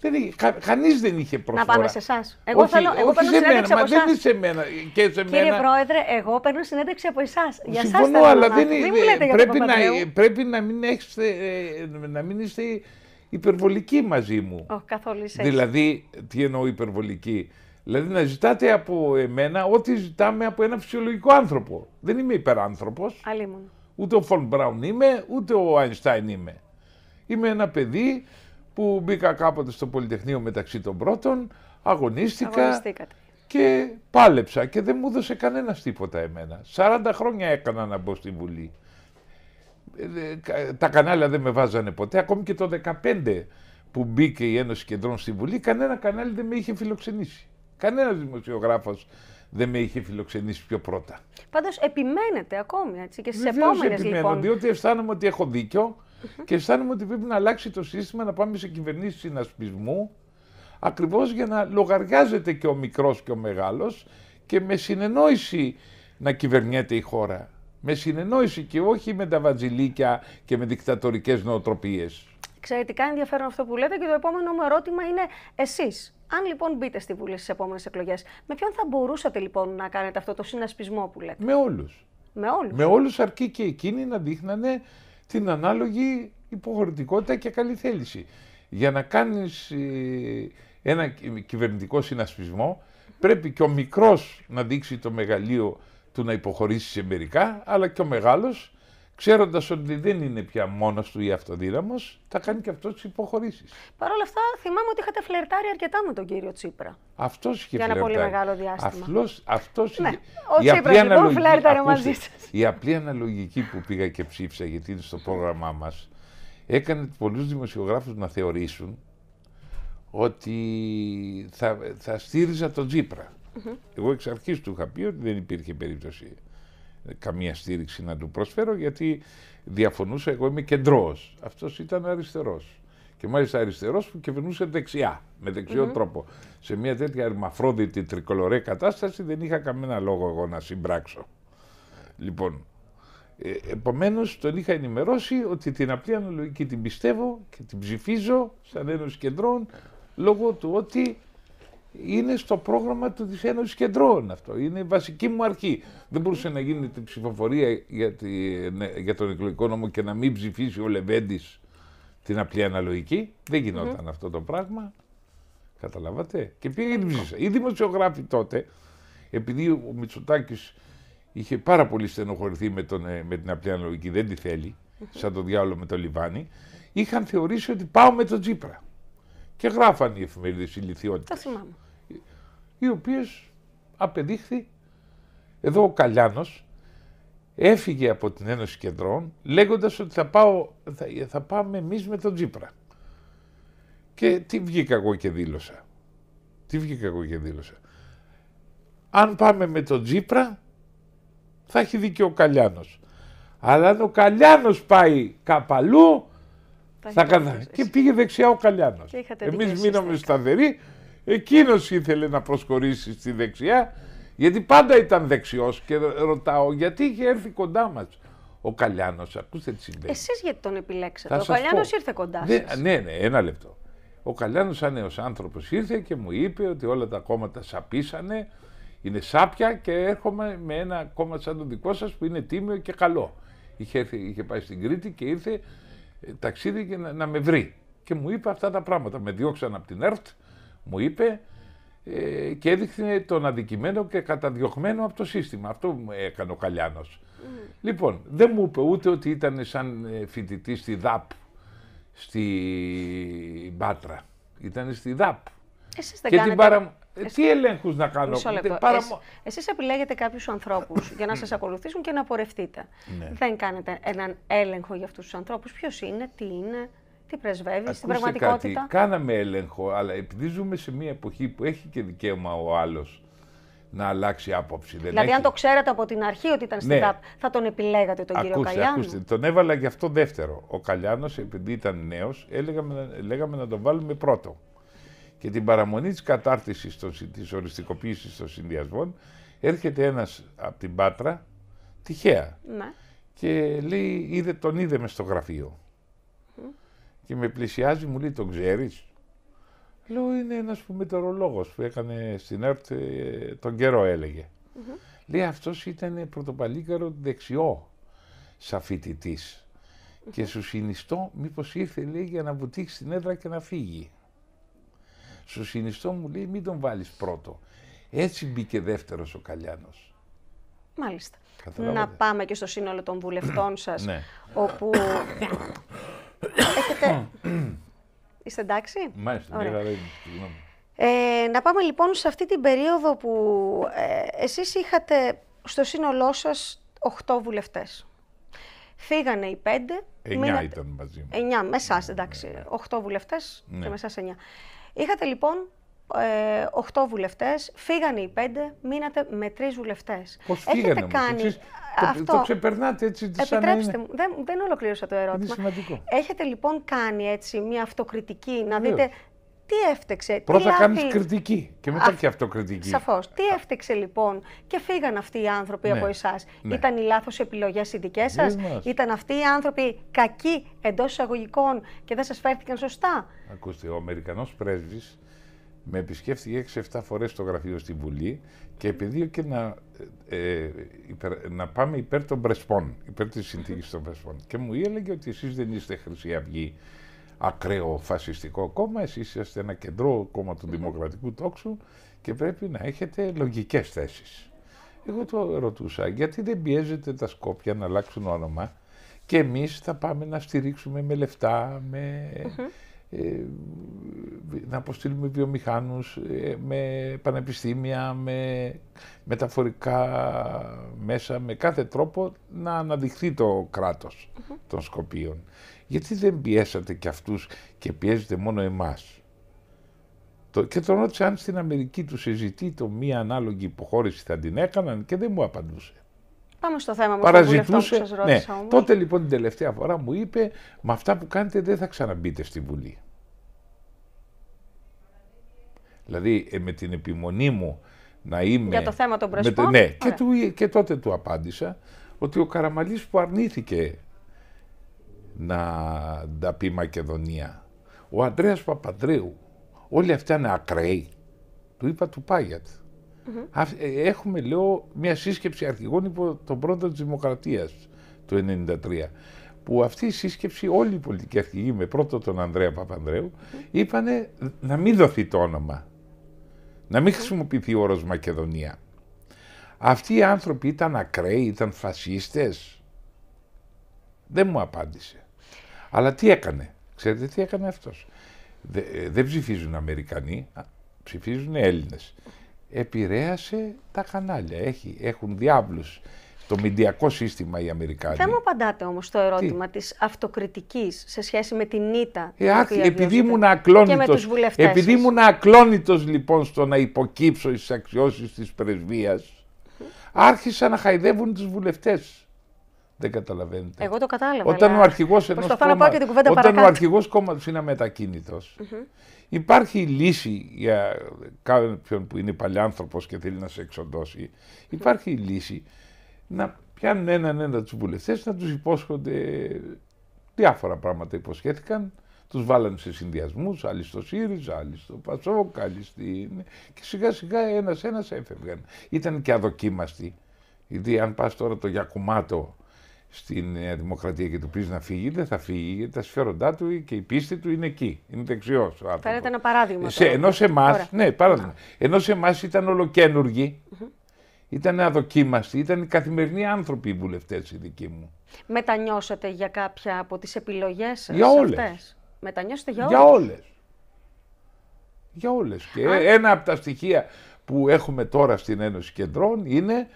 Δεν, κα, κανείς δεν είχε προσφορά. Να πάμε σε εσάς. Εγώ, όχι, θέλω, εγώ όχι παίρνω σε συνέντευξη μα Δεν είναι σε μένα. Και σε Κύριε μένα... Πρόεδρε, εγώ παίρνω συνέντευξη από εσάς. Για εσάς δεν είναι. μου λέτε για πρέπει, να, πρέπει να μην, έχετε, ε, να μην είστε υπερβολικοί μαζί μου. Όχι, καθόλου είσαι. Δηλαδή, τι εννοώ υπερβολική. Δηλαδή να ζητάτε από εμένα ό,τι ζητάμε από ένα φυσιολογικό άνθρωπο. Δεν είμαι υπεράνθρωπος. Αλίμον. Ούτε ο Φον Μπράουν είμαι, ούτε ο Αϊνστάιν είμαι. Είμαι ένα παιδί που μπήκα κάποτε στο Πολυτεχνείο μεταξύ των πρώτων, αγωνίστηκα και πάλεψα και δεν μου έδωσε κανένας τίποτα εμένα. 40 χρόνια έκανα να μπω στη Βουλή. Ε, τα κανάλια δεν με βάζανε ποτέ, ακόμη και το 15 που μπήκε η Ένωση Κεντρών στη Βουλή, κανένα κανάλι δεν με είχε φιλοξενήσει. Κανένας δημοσιογράφος δεν με είχε φιλοξενήσει πιο πρώτα. Πάντως επιμένετε ακόμη έτσι και στις επόμενες επιμένω, λοιπόν. διότι αισθάνομαι ότι έχω δίκιο και αισθάνομαι ότι πρέπει να αλλάξει το σύστημα, να πάμε σε κυβερνήσεις συνασπισμού, ακριβώς για να λογαριάζεται και ο μικρός και ο μεγάλος και με συνεννόηση να κυβερνιέται η χώρα. Με συνεννόηση και όχι με τα βατζιλίκια και με δικτατορικές νοοτροπίες. Εξαιρετικά ενδιαφέρον αυτό που λέτε και το επόμενο μου ερώτημα είναι εσείς, Αν λοιπόν μπείτε στη Βουλή στις επόμενες εκλογές, με ποιον θα μπορούσατε λοιπόν να κάνετε αυτό το συνασπισμό που λέτε. Με όλους. Με όλους. Με αρκεί και εκείνοι να δείχνανε την ανάλογη υποχρεωτικότητα και καλή θέληση. Για να κάνεις ε, ένα κυβερνητικό συνασπισμό πρέπει και ο μικρός να δείξει το μεγαλείο του να υποχωρήσει σε μερικά, αλλά και ο μεγάλος ξέροντας ότι δεν είναι πια μόνος του ή αυτοδύναμος, θα κάνει και αυτός τις υποχωρήσεις. Παρ' όλα αυτά, θυμάμαι ότι είχατε φλερτάρει αρκετά με τον κύριο Τσίπρα. Αυτός είχε φλερτάρει. Για ένα πολύ μεγάλο διάστημα. Αυτός, αυτός ναι. είχε... Ο η Τσίπρα λοιπόν μαζί σας. Η απλή αναλογική που πήγα και ψήφισα, γιατί είναι στο πρόγραμμά μας, έκανε πολλούς δημοσιογράφους να θεωρήσουν ότι θα, θα στήριζα τον τσιπρα Εγώ εξ αρχής του είχα πει ότι δεν υπήρχε περίπτωση καμία στήριξη να του προσφέρω γιατί διαφωνούσα, εγώ είμαι κεντρός. Αυτός ήταν αριστερός. Και μάλιστα αριστερός που κυβερνούσε δεξιά, με δεξιο τρόπο. Σε μια τέτοια αρμαφρόδιτη τρικολορέ κατάσταση δεν είχα κανένα λόγο εγώ να συμπράξω. Λοιπόν, ε, επομένως τον είχα ενημερώσει ότι την απλή αναλογική την πιστεύω και την ψηφίζω σαν ένωση κεντρών λόγω του ότι είναι στο πρόγραμμα του της Ένωσης Κεντρών αυτό. Είναι η βασική μου αρχή. Δεν μπορούσε να γίνει την ψηφοφορία για, τη, ναι, για τον εκλογικό νόμο και να μην ψηφίσει ο Λεβέντης την απλή αναλογική. Δεν γινόταν αυτό το πράγμα. Καταλάβατε. Και πήγε την ψήφισα. Οι δημοσιογράφοι τότε, επειδή ο Μητσοτάκης είχε πάρα πολύ στενοχωρηθεί με, τον, ε, με την απλή αναλογική, δεν τη θέλει, σαν το διάλογο με το Λιβάνι, είχαν θεωρήσει ότι πάω με τον Τζίπρα. Και γράφαν οι εφημερίδες ηλικιότητε. Τα θυμάμαι οι οποίες απεδείχθη εδώ ο Καλιάνος έφυγε από την Ένωση Κεντρών λέγοντας ότι θα, πάω, θα, θα πάμε εμείς με τον Τζίπρα. Και τι βγήκα εγώ και δήλωσα. Τι βγήκα εγώ και δήλωσα. Αν πάμε με τον Τζίπρα θα έχει δίκιο ο Καλιάνος. Αλλά αν ο Καλιάνος πάει καπαλού θα, θα Και πήγε δεξιά ο Καλιάνος. Εμείς μείναμε ναι. σταθεροί Εκείνος ήθελε να προσχωρήσει στη δεξιά, γιατί πάντα ήταν δεξιός και ρωτάω γιατί είχε έρθει κοντά μας ο καλιάνος, Ακούστε τι συμβαίνει. Εσείς γιατί τον επιλέξατε. ο Καλιάνο ήρθε κοντά σας. Ναι, ναι, ναι, ένα λεπτό. Ο καλιάνος σαν νέος άνθρωπος ήρθε και μου είπε ότι όλα τα κόμματα σαπίσανε, είναι σάπια και έρχομαι με ένα κόμμα σαν το δικό σας που είναι τίμιο και καλό. Είχε, έρθει, είχε πάει στην Κρήτη και ήρθε ε, ταξίδι και να, να με βρει. Και μου είπε αυτά τα πράγματα. Με διώξαν από την ΕΡΤ, μου είπε ε, και έδειχνε τον αδικημένο και καταδιωχμένο από το σύστημα. Αυτό μου έκανε ο Καλιάνος. Mm. Λοιπόν, δεν μου είπε ούτε ότι ήταν σαν ε, φοιτητή στη ΔΑΠ, στη Μπάτρα. Ήταν στη ΔΑΠ. Εσείς δεν κάνετε... Ε, τι ελέγχους να κάνω, Μισό Εσείς επιλέγετε κάποιους ανθρώπους για να ναι. σας ακολουθήσουν και να πορευτείτε. Ναι. Δεν κάνετε έναν έλεγχο για αυτούς τους ανθρώπους. Ποιος είναι, τι είναι. Τι πρεσβεύεις στην πραγματικότητα. Κάναμε έλεγχο, αλλά επειδή ζούμε σε μια εποχή που έχει και δικαίωμα ο άλλος να αλλάξει άποψη. Δηλαδή, αν το ξέρατε από την αρχή ότι ήταν στην ναι. θα τον επιλέγατε τον κύριο Καλιάνο. Ακούστε, τον έβαλα γι' αυτό δεύτερο. Ο Καλιάνο, επειδή ήταν νέος, λέγαμε να τον βάλουμε πρώτο. Και την παραμονή της κατάρτισης της οριστικοποίησης των συνδυασμών, έρχεται ένας από την Πάτρα, τυχαία. Ναι. Και λέει, είδε, τον είδε μες στο γραφείο. Και με πλησιάζει, μου λέει, τον ξέρεις. Λέω, είναι ένας που μετεωρολόγος που έκανε στην ΕΡΤ, ε, τον καιρό Λέει, αυτός ήταν πρωτοπαλίκαρο δεξιό σαν φοιτητη Και σου συνιστώ, μήπως ήρθε, λέει, για να βουτήξει την έδρα και να φύγει. Σου συνιστώ, μου λέει, μην τον βάλεις πρώτο. Έτσι μπήκε δεύτερος ο Καλιάνος. Μάλιστα. Να πάμε και στο σύνολο των βουλευτών σας, ναι. όπου Έχετε... Είστε εντάξει? Μάλιστα, Ωραία. Ε, να πάμε λοιπόν σε αυτή την περίοδο που ε, εσείς είχατε στο σύνολό σας 8 βουλευτές. Φύγανε οι 5. 9 μείνατε... ήταν μαζί μου. 9, με εσάς, ναι, εντάξει. 8 ναι, ναι. βουλευτές ναι. και με εσάς 9. Είχατε λοιπόν 8 ε, βουλευτές, φύγανε οι πέντε, μείνατε με 3 βουλευτές. Πώς φύγανε, όμως, αυτό... το, ξεπερνάτε έτσι τη Επιτρέψτε μου, δεν, δεν ολοκλήρωσα το ερώτημα. Είναι σημαντικό. Έχετε λοιπόν κάνει έτσι μια αυτοκριτική, να δείτε τι έφτεξε. Πρώτα τι κάνει κριτική και μετά και αυτοκριτική. Σαφώς. Τι έφτεξε λοιπόν και φύγανε αυτοί οι άνθρωποι ναι. από εσάς. Ναι. Ήταν οι λάθος επιλογές οι δικές σας, ήταν αυτοί οι άνθρωποι κακοί εντός εισαγωγικών και δεν σας φέρθηκαν σωστά. Ακούστε, ο Αμερικανός πρέσβης με επισκέφθηκε 6-7 φορές στο γραφείο στη Βουλή και επιδίωκε και να, ε, ε να πάμε υπέρ των Πρεσπών, υπέρ της συνθήκης των Πρεσπών. Και μου έλεγε ότι εσείς δεν είστε Χρυσή Αυγή, ακραίο φασιστικό κόμμα, εσείς είστε ένα κεντρό κόμμα του Δημοκρατικού τόξου και πρέπει να έχετε λογικές θέσεις. Εγώ το ρωτούσα, γιατί δεν πιέζετε τα Σκόπια να αλλάξουν όνομα και εμείς θα πάμε να στηρίξουμε με λεφτά, με... Ε, να αποστείλουμε βιομηχάνους ε, με πανεπιστήμια, με μεταφορικά μέσα, με κάθε τρόπο να αναδειχθεί το κρατος των Σκοπίων. Γιατί δεν πιέσατε και αυτούς και πιέζετε μόνο εμάς. και τον ρώτησα αν στην Αμερική τους συζητεί το μία ανάλογη υποχώρηση θα την έκαναν και δεν μου απαντούσε. Πάμε στο θέμα μου. Παραζητούσε, που σας ναι. ρώτησα, ναι. Τότε λοιπόν την τελευταία φορά μου είπε «Με αυτά που κάνετε δεν θα ξαναμπείτε στη Βουλή». Δηλαδή ε, με την επιμονή μου να είμαι... Για το θέμα των πρεσπών. ναι, και, τότε του απάντησα ότι ο Καραμαλής που αρνήθηκε να τα πει Μακεδονία, ο Αντρέας Παπαδρέου, όλοι αυτοί είναι ακραίοι. Του είπα του Πάγιατ. Ε, έχουμε, λέω, μια σύσκεψη αρχηγών υπό τον πρώτο της Δημοκρατίας του 1993. Που αυτή η σύσκεψη, όλοι οι πολιτικοί αρχηγοί, με πρώτο τον Ανδρέα Παπανδρέου, είπανε να μην δοθεί το όνομα. Να μην χρησιμοποιηθεί ο όρος Μακεδονία. Αυτοί οι άνθρωποι ήταν ακραίοι, ήταν φασίστες. Δεν μου απάντησε. Αλλά τι έκανε. Ξέρετε τι έκανε αυτός. Ε, δεν ψηφίζουν Αμερικανοί, ψηφίζουν Έλληνες επηρέασε τα κανάλια. Έχει, έχουν διάβλους το μηντιακό σύστημα οι Αμερικάνοι. Δεν μου απαντάτε όμως το ερώτημα Τι? της αυτοκριτικής σε σχέση με την ήττα. Ε, αχ, επειδή ήμουν ακλόνητος, επειδή ήμουν ακλόνητος λοιπόν στο να υποκύψω στις αξιώσεις της πρεσβείας, άρχισα να χαϊδεύουν τους βουλευτές. Δεν καταλαβαίνετε. Εγώ το κατάλαβα. Όταν ο αρχηγός ενός κόμματο. Όταν ο κόμματο αμετακίνητος, Υπάρχει λύση για κάποιον που είναι παλιάνθρωπος και θέλει να σε εξοντώσει. Υπάρχει λύση να πιάνουν έναν ένα τους βουλευτές να τους υπόσχονται διάφορα πράγματα υποσχέθηκαν. Τους βάλανε σε συνδυασμούς, άλλοι στο ΣΥΡΙΖΑ, άλλοι στο ΠΑΣΟΚ, άλλοι στην... Και σιγά σιγά ένας ένας έφευγαν. Ήταν και αδοκίμαστοι. Γιατί αν πά τώρα το Γιακουμάτο στην Νέα Δημοκρατία και του πεις να φύγει, δεν θα φύγει γιατί τα συμφέροντά του και η πίστη του είναι εκεί. Είναι δεξιός. Φαίνεται ένα παράδειγμα. Σε, ενώ σε εμάς, ναι, παράδειγμα. Ενώ σε εμάς ήταν ήταν αδοκίμαστοι, ήταν οι καθημερινοί άνθρωποι οι βουλευτές οι δικοί μου. Μετανιώσατε για κάποια από τις επιλογές σας. Για όλες. Μετανιώσατε για όλε. Για όλες. Για όλες. Και ένα από τα στοιχεία που έχουμε τώρα στην Ένωση Κεντρών είναι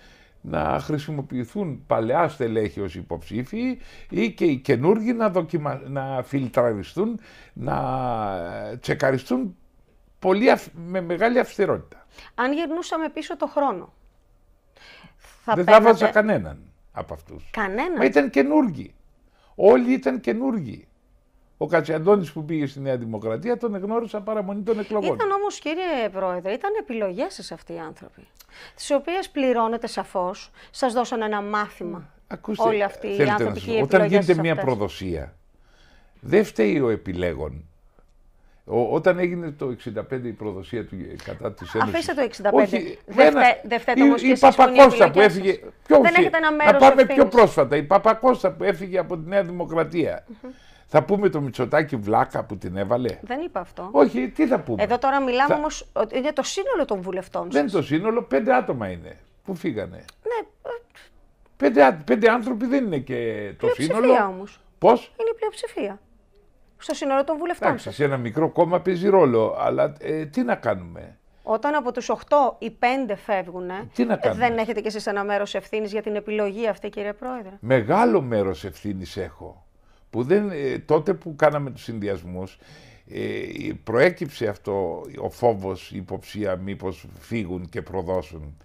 να χρησιμοποιηθούν παλαιά στελέχη ως υποψήφιοι ή και οι καινούργοι να, δοκιμα... να φιλτραριστούν, να ε, τσεκαριστούν πολύ με μεγάλη αυστηρότητα. Αν γυρνούσαμε πίσω το χρόνο. Θα Δεν πέρατε... θα κανέναν από αυτούς. Κανέναν. Μα ήταν καινούργοι. Όλοι ήταν καινούργοι. Ο Κατσιαντώνης που πήγε στη Νέα Δημοκρατία τον εγνώρισα παραμονή των εκλογών. Ήταν όμως, κύριε Πρόεδρε, ήταν επιλογές σας αυτοί οι άνθρωποι. Τις οποίες πληρώνετε σαφώς, σας δώσαν ένα μάθημα. Ακούστε, όλοι αυτοί οι άνθρωποι σας Όταν γίνεται μια προδοσία, δεν φταίει ο επιλέγων. όταν έγινε το 65 η προδοσία του ε, κατά της Ένωσης. Αφήστε το 65. Όχι, δεν φταίει δε φταί, όμως και η Παπακώστα που έφυγε. δεν έχετε ένα μέρο. Να πάμε πιο πρόσφατα. Η Παπακώστα που έφυγε από τη Νέα θα πούμε το Μητσοτάκι Βλάκα που την έβαλε. Δεν είπα αυτό. Όχι, τι θα πούμε. Εδώ τώρα μιλάμε θα... όμως. Είναι το σύνολο των βουλευτών Δεν είναι το σύνολο, πέντε άτομα είναι που φύγανε. Ναι. Ε, πέντε, πέντε άνθρωποι δεν είναι και το σύνολο. Είναι πλειοψηφία όμως. Πώς? Είναι η πλειοψηφία. Στο σύνολο των βουλευτών. Εντάξει, σε ένα μικρό κόμμα παίζει ρόλο, αλλά ε, τι να κάνουμε. Όταν από τους 8 οι 5 φεύγουν, ε, τι να κάνουμε. δεν έχετε κι εσείς ένα μέρος ευθύνης για την επιλογή αυτή, κύριε Πρόεδρε. Μεγάλο μέρος ευθύνης έχω που δεν, ε, τότε που κάναμε τους συνδυασμούς ε, προέκυψε αυτό ο φόβος, η υποψία μήπως φύγουν και προδώσουν.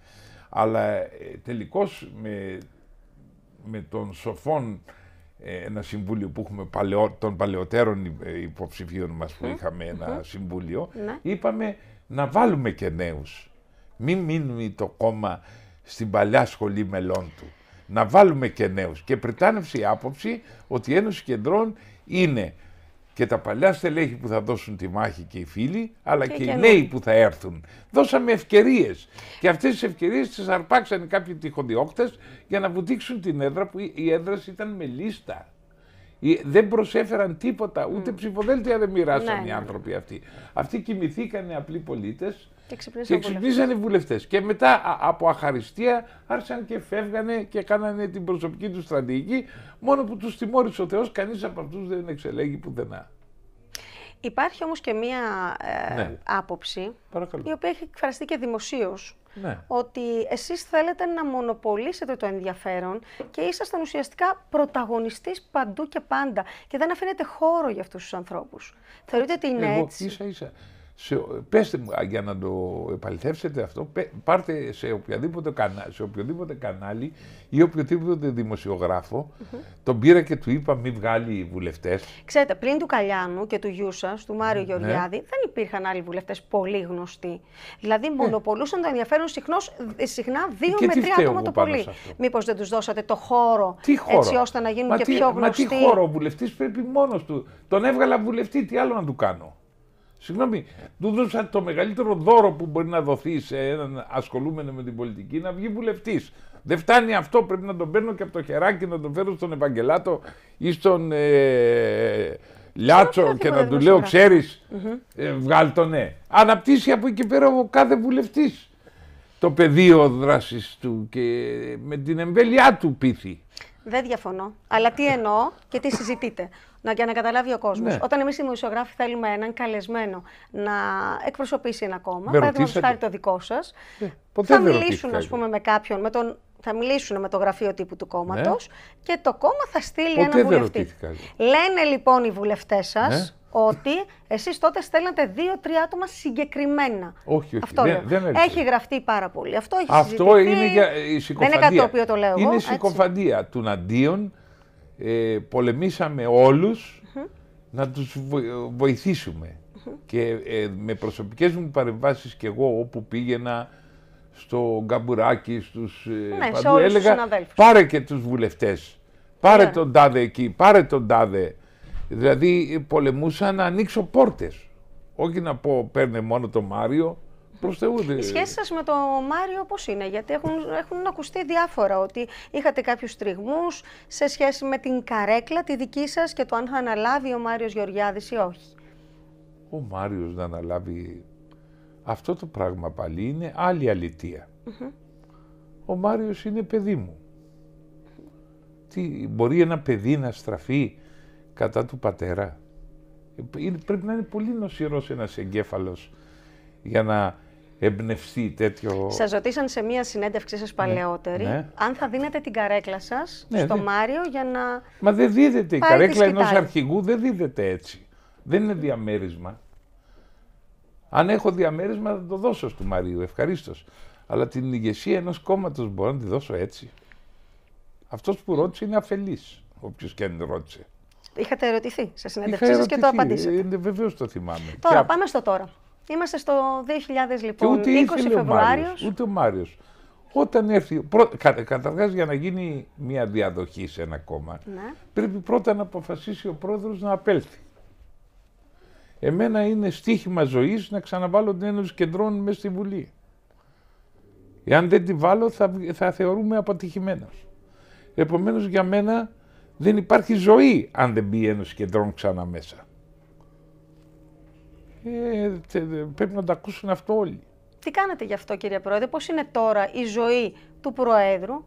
Αλλά ε, τελικώς με, με τον σοφόν ένα συμβούλιο που έχουμε παλαιό, των παλαιότερων υποψηφίων μας που είχαμε συμβουλιο ναι. είπαμε να βάλουμε και νέους. Μην μείνουμε το κόμμα στην παλιά σχολή μελών του να βάλουμε και νέους. Και πριτάνευσε η άποψη ότι η Ένωση Κεντρών είναι και τα παλιά στελέχη που θα δώσουν τη μάχη και οι φίλοι, αλλά και, οι νέοι που θα έρθουν. Δώσαμε ευκαιρίες. Και αυτές τις ευκαιρίες τις αρπάξαν κάποιοι τυχοδιώκτες για να βουτήξουν την έδρα που η έδρα ήταν με λίστα. Δεν προσέφεραν τίποτα, ούτε mm. ψηφοδέλτια δεν μοιράσαν ναι. οι άνθρωποι αυτοί. Αυτοί κοιμηθήκανε απλοί πολίτες και ξυπνήσανε οι βουλευτές. Και μετά από αχαριστία άρχισαν και φεύγανε και κάνανε την προσωπική τους στρατηγική. Μόνο που τους τιμώρησε ο Θεός, κανείς από αυτούς δεν εξελέγει πουθενά. Υπάρχει όμως και μία ε, ναι. άποψη, Παρακαλώ. η οποία έχει εκφραστεί και δημοσίως ναι. ότι εσείς θέλετε να μονοπολίσετε το ενδιαφέρον και ήσασταν ουσιαστικά πρωταγωνιστής παντού και πάντα και δεν αφήνετε χώρο για αυτούς τους ανθρώπους. Θεωρείτε ότι είναι Εγώ, έτσι. Ίσα, ίσα σε, πέστε μου, για να το επαληθεύσετε αυτό, πάρτε σε οποιοδήποτε, κανα, σε οποιοδήποτε κανάλι ή οποιοδήποτε τον πήρα και του είπα μη βγάλει οι βουλευτές. Ξέρετε, πριν του Καλιάνου και του Γιούσα, του Μάριου ναι. Γεωργιάδη, δεν υπήρχαν άλλοι βουλευτές πολύ γνωστοί. Δηλαδή, ε. μονοπολούσαν το ενδιαφέρον ε, συχνά δύο και με τρία άτομα το πολύ. Μήπως δεν τους δώσατε το χώρο, έτσι ώστε να γίνουν και πιο γνωστοί. Μα τι χώρο, ο βουλευτής πρέπει μόνος του. Τον έβγαλα βουλευτή, τι άλλο να του κάνω. Συγγνώμη, του το μεγαλύτερο δώρο που μπορεί να δοθεί σε έναν ασχολούμενο με την πολιτική να βγει βουλευτής. Δεν φτάνει αυτό, πρέπει να τον παίρνω και από το χεράκι να τον φέρω στον Ευαγγελάτο ή στον ε, Λιάτσο και να του λέω: Ξέρει, ε, βγάλ το ναι. Αναπτύσσει από εκεί πέρα ο κάθε βουλευτής το πεδίο δράσης του και με την εμβέλειά του πείθει. Δεν διαφωνώ. Αλλά τι εννοώ και τι συζητείτε να, για να καταλάβει ο κόσμος. Ναι. Όταν εμείς οι δημοσιογράφοι θέλουμε έναν καλεσμένο να εκπροσωπήσει ένα κόμμα, παραδείγματο χάρη το δικό σας, ναι. θα μιλήσουν ας πούμε, με κάποιον, με τον θα μιλήσουν με το γραφείο τύπου του κόμματος ναι. και το κόμμα θα στείλει ένα βουλευτή. Λένε λοιπόν οι βουλευτές σας ναι. ότι εσείς τότε στέλνατε δύο-τρία άτομα συγκεκριμένα. Όχι, όχι. Αυτό δεν, δεν έχει γραφτεί πάρα πολύ. Αυτό έχει Αυτό είναι ε, η συκοφαντία. Δεν είναι κάτι το οποίο το λέω. Είναι η του Ναντίον ε, πολεμήσαμε να τους βοηθησουμε Και ε, με προσωπικές μου παρεμβάσεις και εγώ όπου πήγαινα στο Γκαμπουράκι, στους ε, ναι, παντού, έλεγα τους πάρε και τους βουλευτές, πάρε ναι. τον τάδε εκεί, πάρε τον τάδε. Δηλαδή ε, πολεμούσα να ανοίξω πόρτες. Όχι να πω παίρνε μόνο τον Μάριο, Προς Θεού Η σχέση σας με τον Μάριο πώς είναι, Γιατί έχουν, έχουν ακουστεί διάφορα ότι είχατε κάποιους τριγμούς σε σχέση με την καρέκλα τη δική σας και το αν θα αναλάβει ο Μάριος Γεωργιάδης ή όχι. Ο Μάριος να αναλάβει. Αυτό το πράγμα πάλι είναι άλλη αλητεία. Ο Μάριος είναι παιδί μου. Τι, μπορεί ένα παιδί να στραφεί κατά του πατέρα. Ε, πρέπει να είναι πολύ νοσηρός ένας εγκέφαλος για να εμπνευστεί τέτοιο. Σας ρωτήσαν σε μία συνέντευξή σας ναι, παλαιότερη ναι. αν θα δίνετε την καρέκλα σας ναι, στο Μάριο για να. Μα δεν δίδεται. Η καρέκλα ενό αρχηγού δεν δίδεται έτσι. Δεν είναι διαμέρισμα. Αν έχω διαμέρισμα θα το δώσω στο Μαρίο, ευχαρίστως. Αλλά την ηγεσία ενός κόμματος μπορώ να τη δώσω έτσι. Αυτός που ρώτησε είναι αφελής, όποιος και αν ρώτησε. Είχατε ερωτηθεί σε συνέντευξή σας και το απαντήσατε. Ε, Βεβαίως το θυμάμαι. Τώρα, πάμε στο τώρα. Είμαστε στο 2000 λοιπόν, ούτε 20 Φεβρουάριο. Ούτε ο Μάριος. Όταν έρθει. Καταρχάς, για να γίνει μια διαδοχή σε ένα κόμμα, ναι. πρέπει πρώτα να αποφασίσει ο πρόεδρος να απέλθει. Εμένα είναι στίχημα ζωής να ξαναβάλω την Ένωση Κεντρών μέσα στη Βουλή. Εάν δεν τη βάλω, θα, θα θεωρούμε αποτυχημένος. Επομένως, για μένα δεν υπάρχει ζωή αν δεν μπει η Ένωση Κεντρών ξανά μέσα. Ε, πρέπει να τα ακούσουν αυτό όλοι. Τι κάνετε γι' αυτό κύριε Πρόεδρε, πώς είναι τώρα η ζωή του Προέδρου,